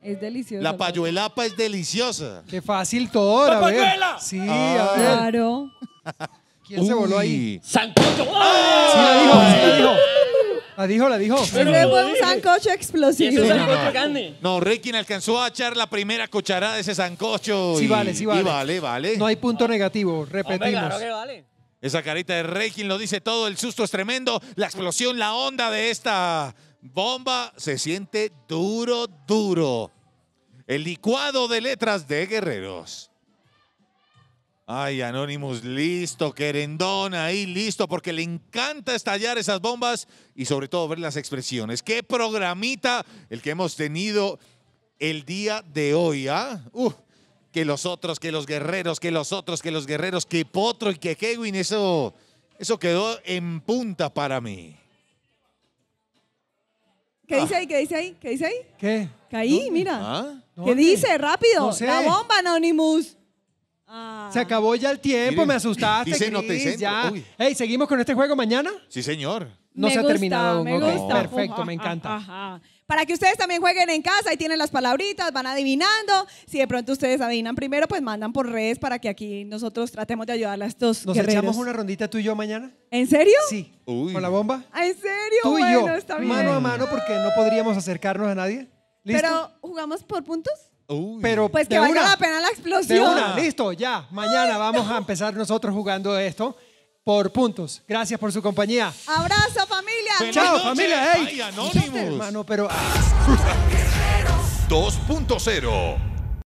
Speaker 2: Es delicioso La
Speaker 3: payuelapa es deliciosa. Qué fácil todo. ¡La Payuela! Sí, ah. Claro. ¿Quién se voló ahí? ¡Sancocho! Sí la dijo, sí lo dijo. La dijo, la dijo.
Speaker 2: un sancocho explosivo.
Speaker 1: No, Reikin alcanzó a echar la primera cucharada
Speaker 3: de ese sancocho. Sí, vale, sí, vale. vale, No hay punto negativo, repetimos.
Speaker 1: Esa carita de Reikin lo dice todo, el susto es tremendo, la explosión, la onda de esta bomba se siente duro, duro. El licuado de letras de guerreros. Ay, Anonymous, listo, querendón ahí, listo, porque le encanta estallar esas bombas y sobre todo ver las expresiones. Qué programita el que hemos tenido el día de hoy, ¿ah? Uf, que los otros, que los guerreros, que los otros, que los guerreros, que Potro y que Kewin, eso, eso quedó en punta para mí.
Speaker 2: ¿Qué dice ah. ahí? ¿Qué dice ahí? ¿Qué dice ahí? ¿Qué? Caí, mira. ¿ah? ¿Qué dice? Rápido. La bomba, Anonymous.
Speaker 3: Ah. Se acabó ya el tiempo, me asustaste. Dice ya. ¿seguimos con este juego mañana? Sí, señor. No se ha terminado. Perfecto, me encanta.
Speaker 2: Para que ustedes también jueguen en casa, ahí tienen las palabritas, van adivinando. Si de pronto ustedes adivinan primero, pues mandan por redes para que aquí nosotros tratemos de ayudar a estos ¿Nos echamos una
Speaker 3: rondita tú y yo mañana? ¿En serio? Sí. ¿Con la bomba?
Speaker 2: Ah, ¿En serio? Tú y yo, mano a mano,
Speaker 3: porque no podríamos acercarnos a nadie. ¿Listo? Pero,
Speaker 2: ¿jugamos por puntos?
Speaker 3: Pero pues que valga la
Speaker 2: pena la explosión.
Speaker 3: listo, ya. Mañana vamos a empezar nosotros jugando esto por puntos. Gracias por su compañía.
Speaker 2: Abrazo, familia. Chao, familia. Hey. hermano, pero...
Speaker 1: 2.0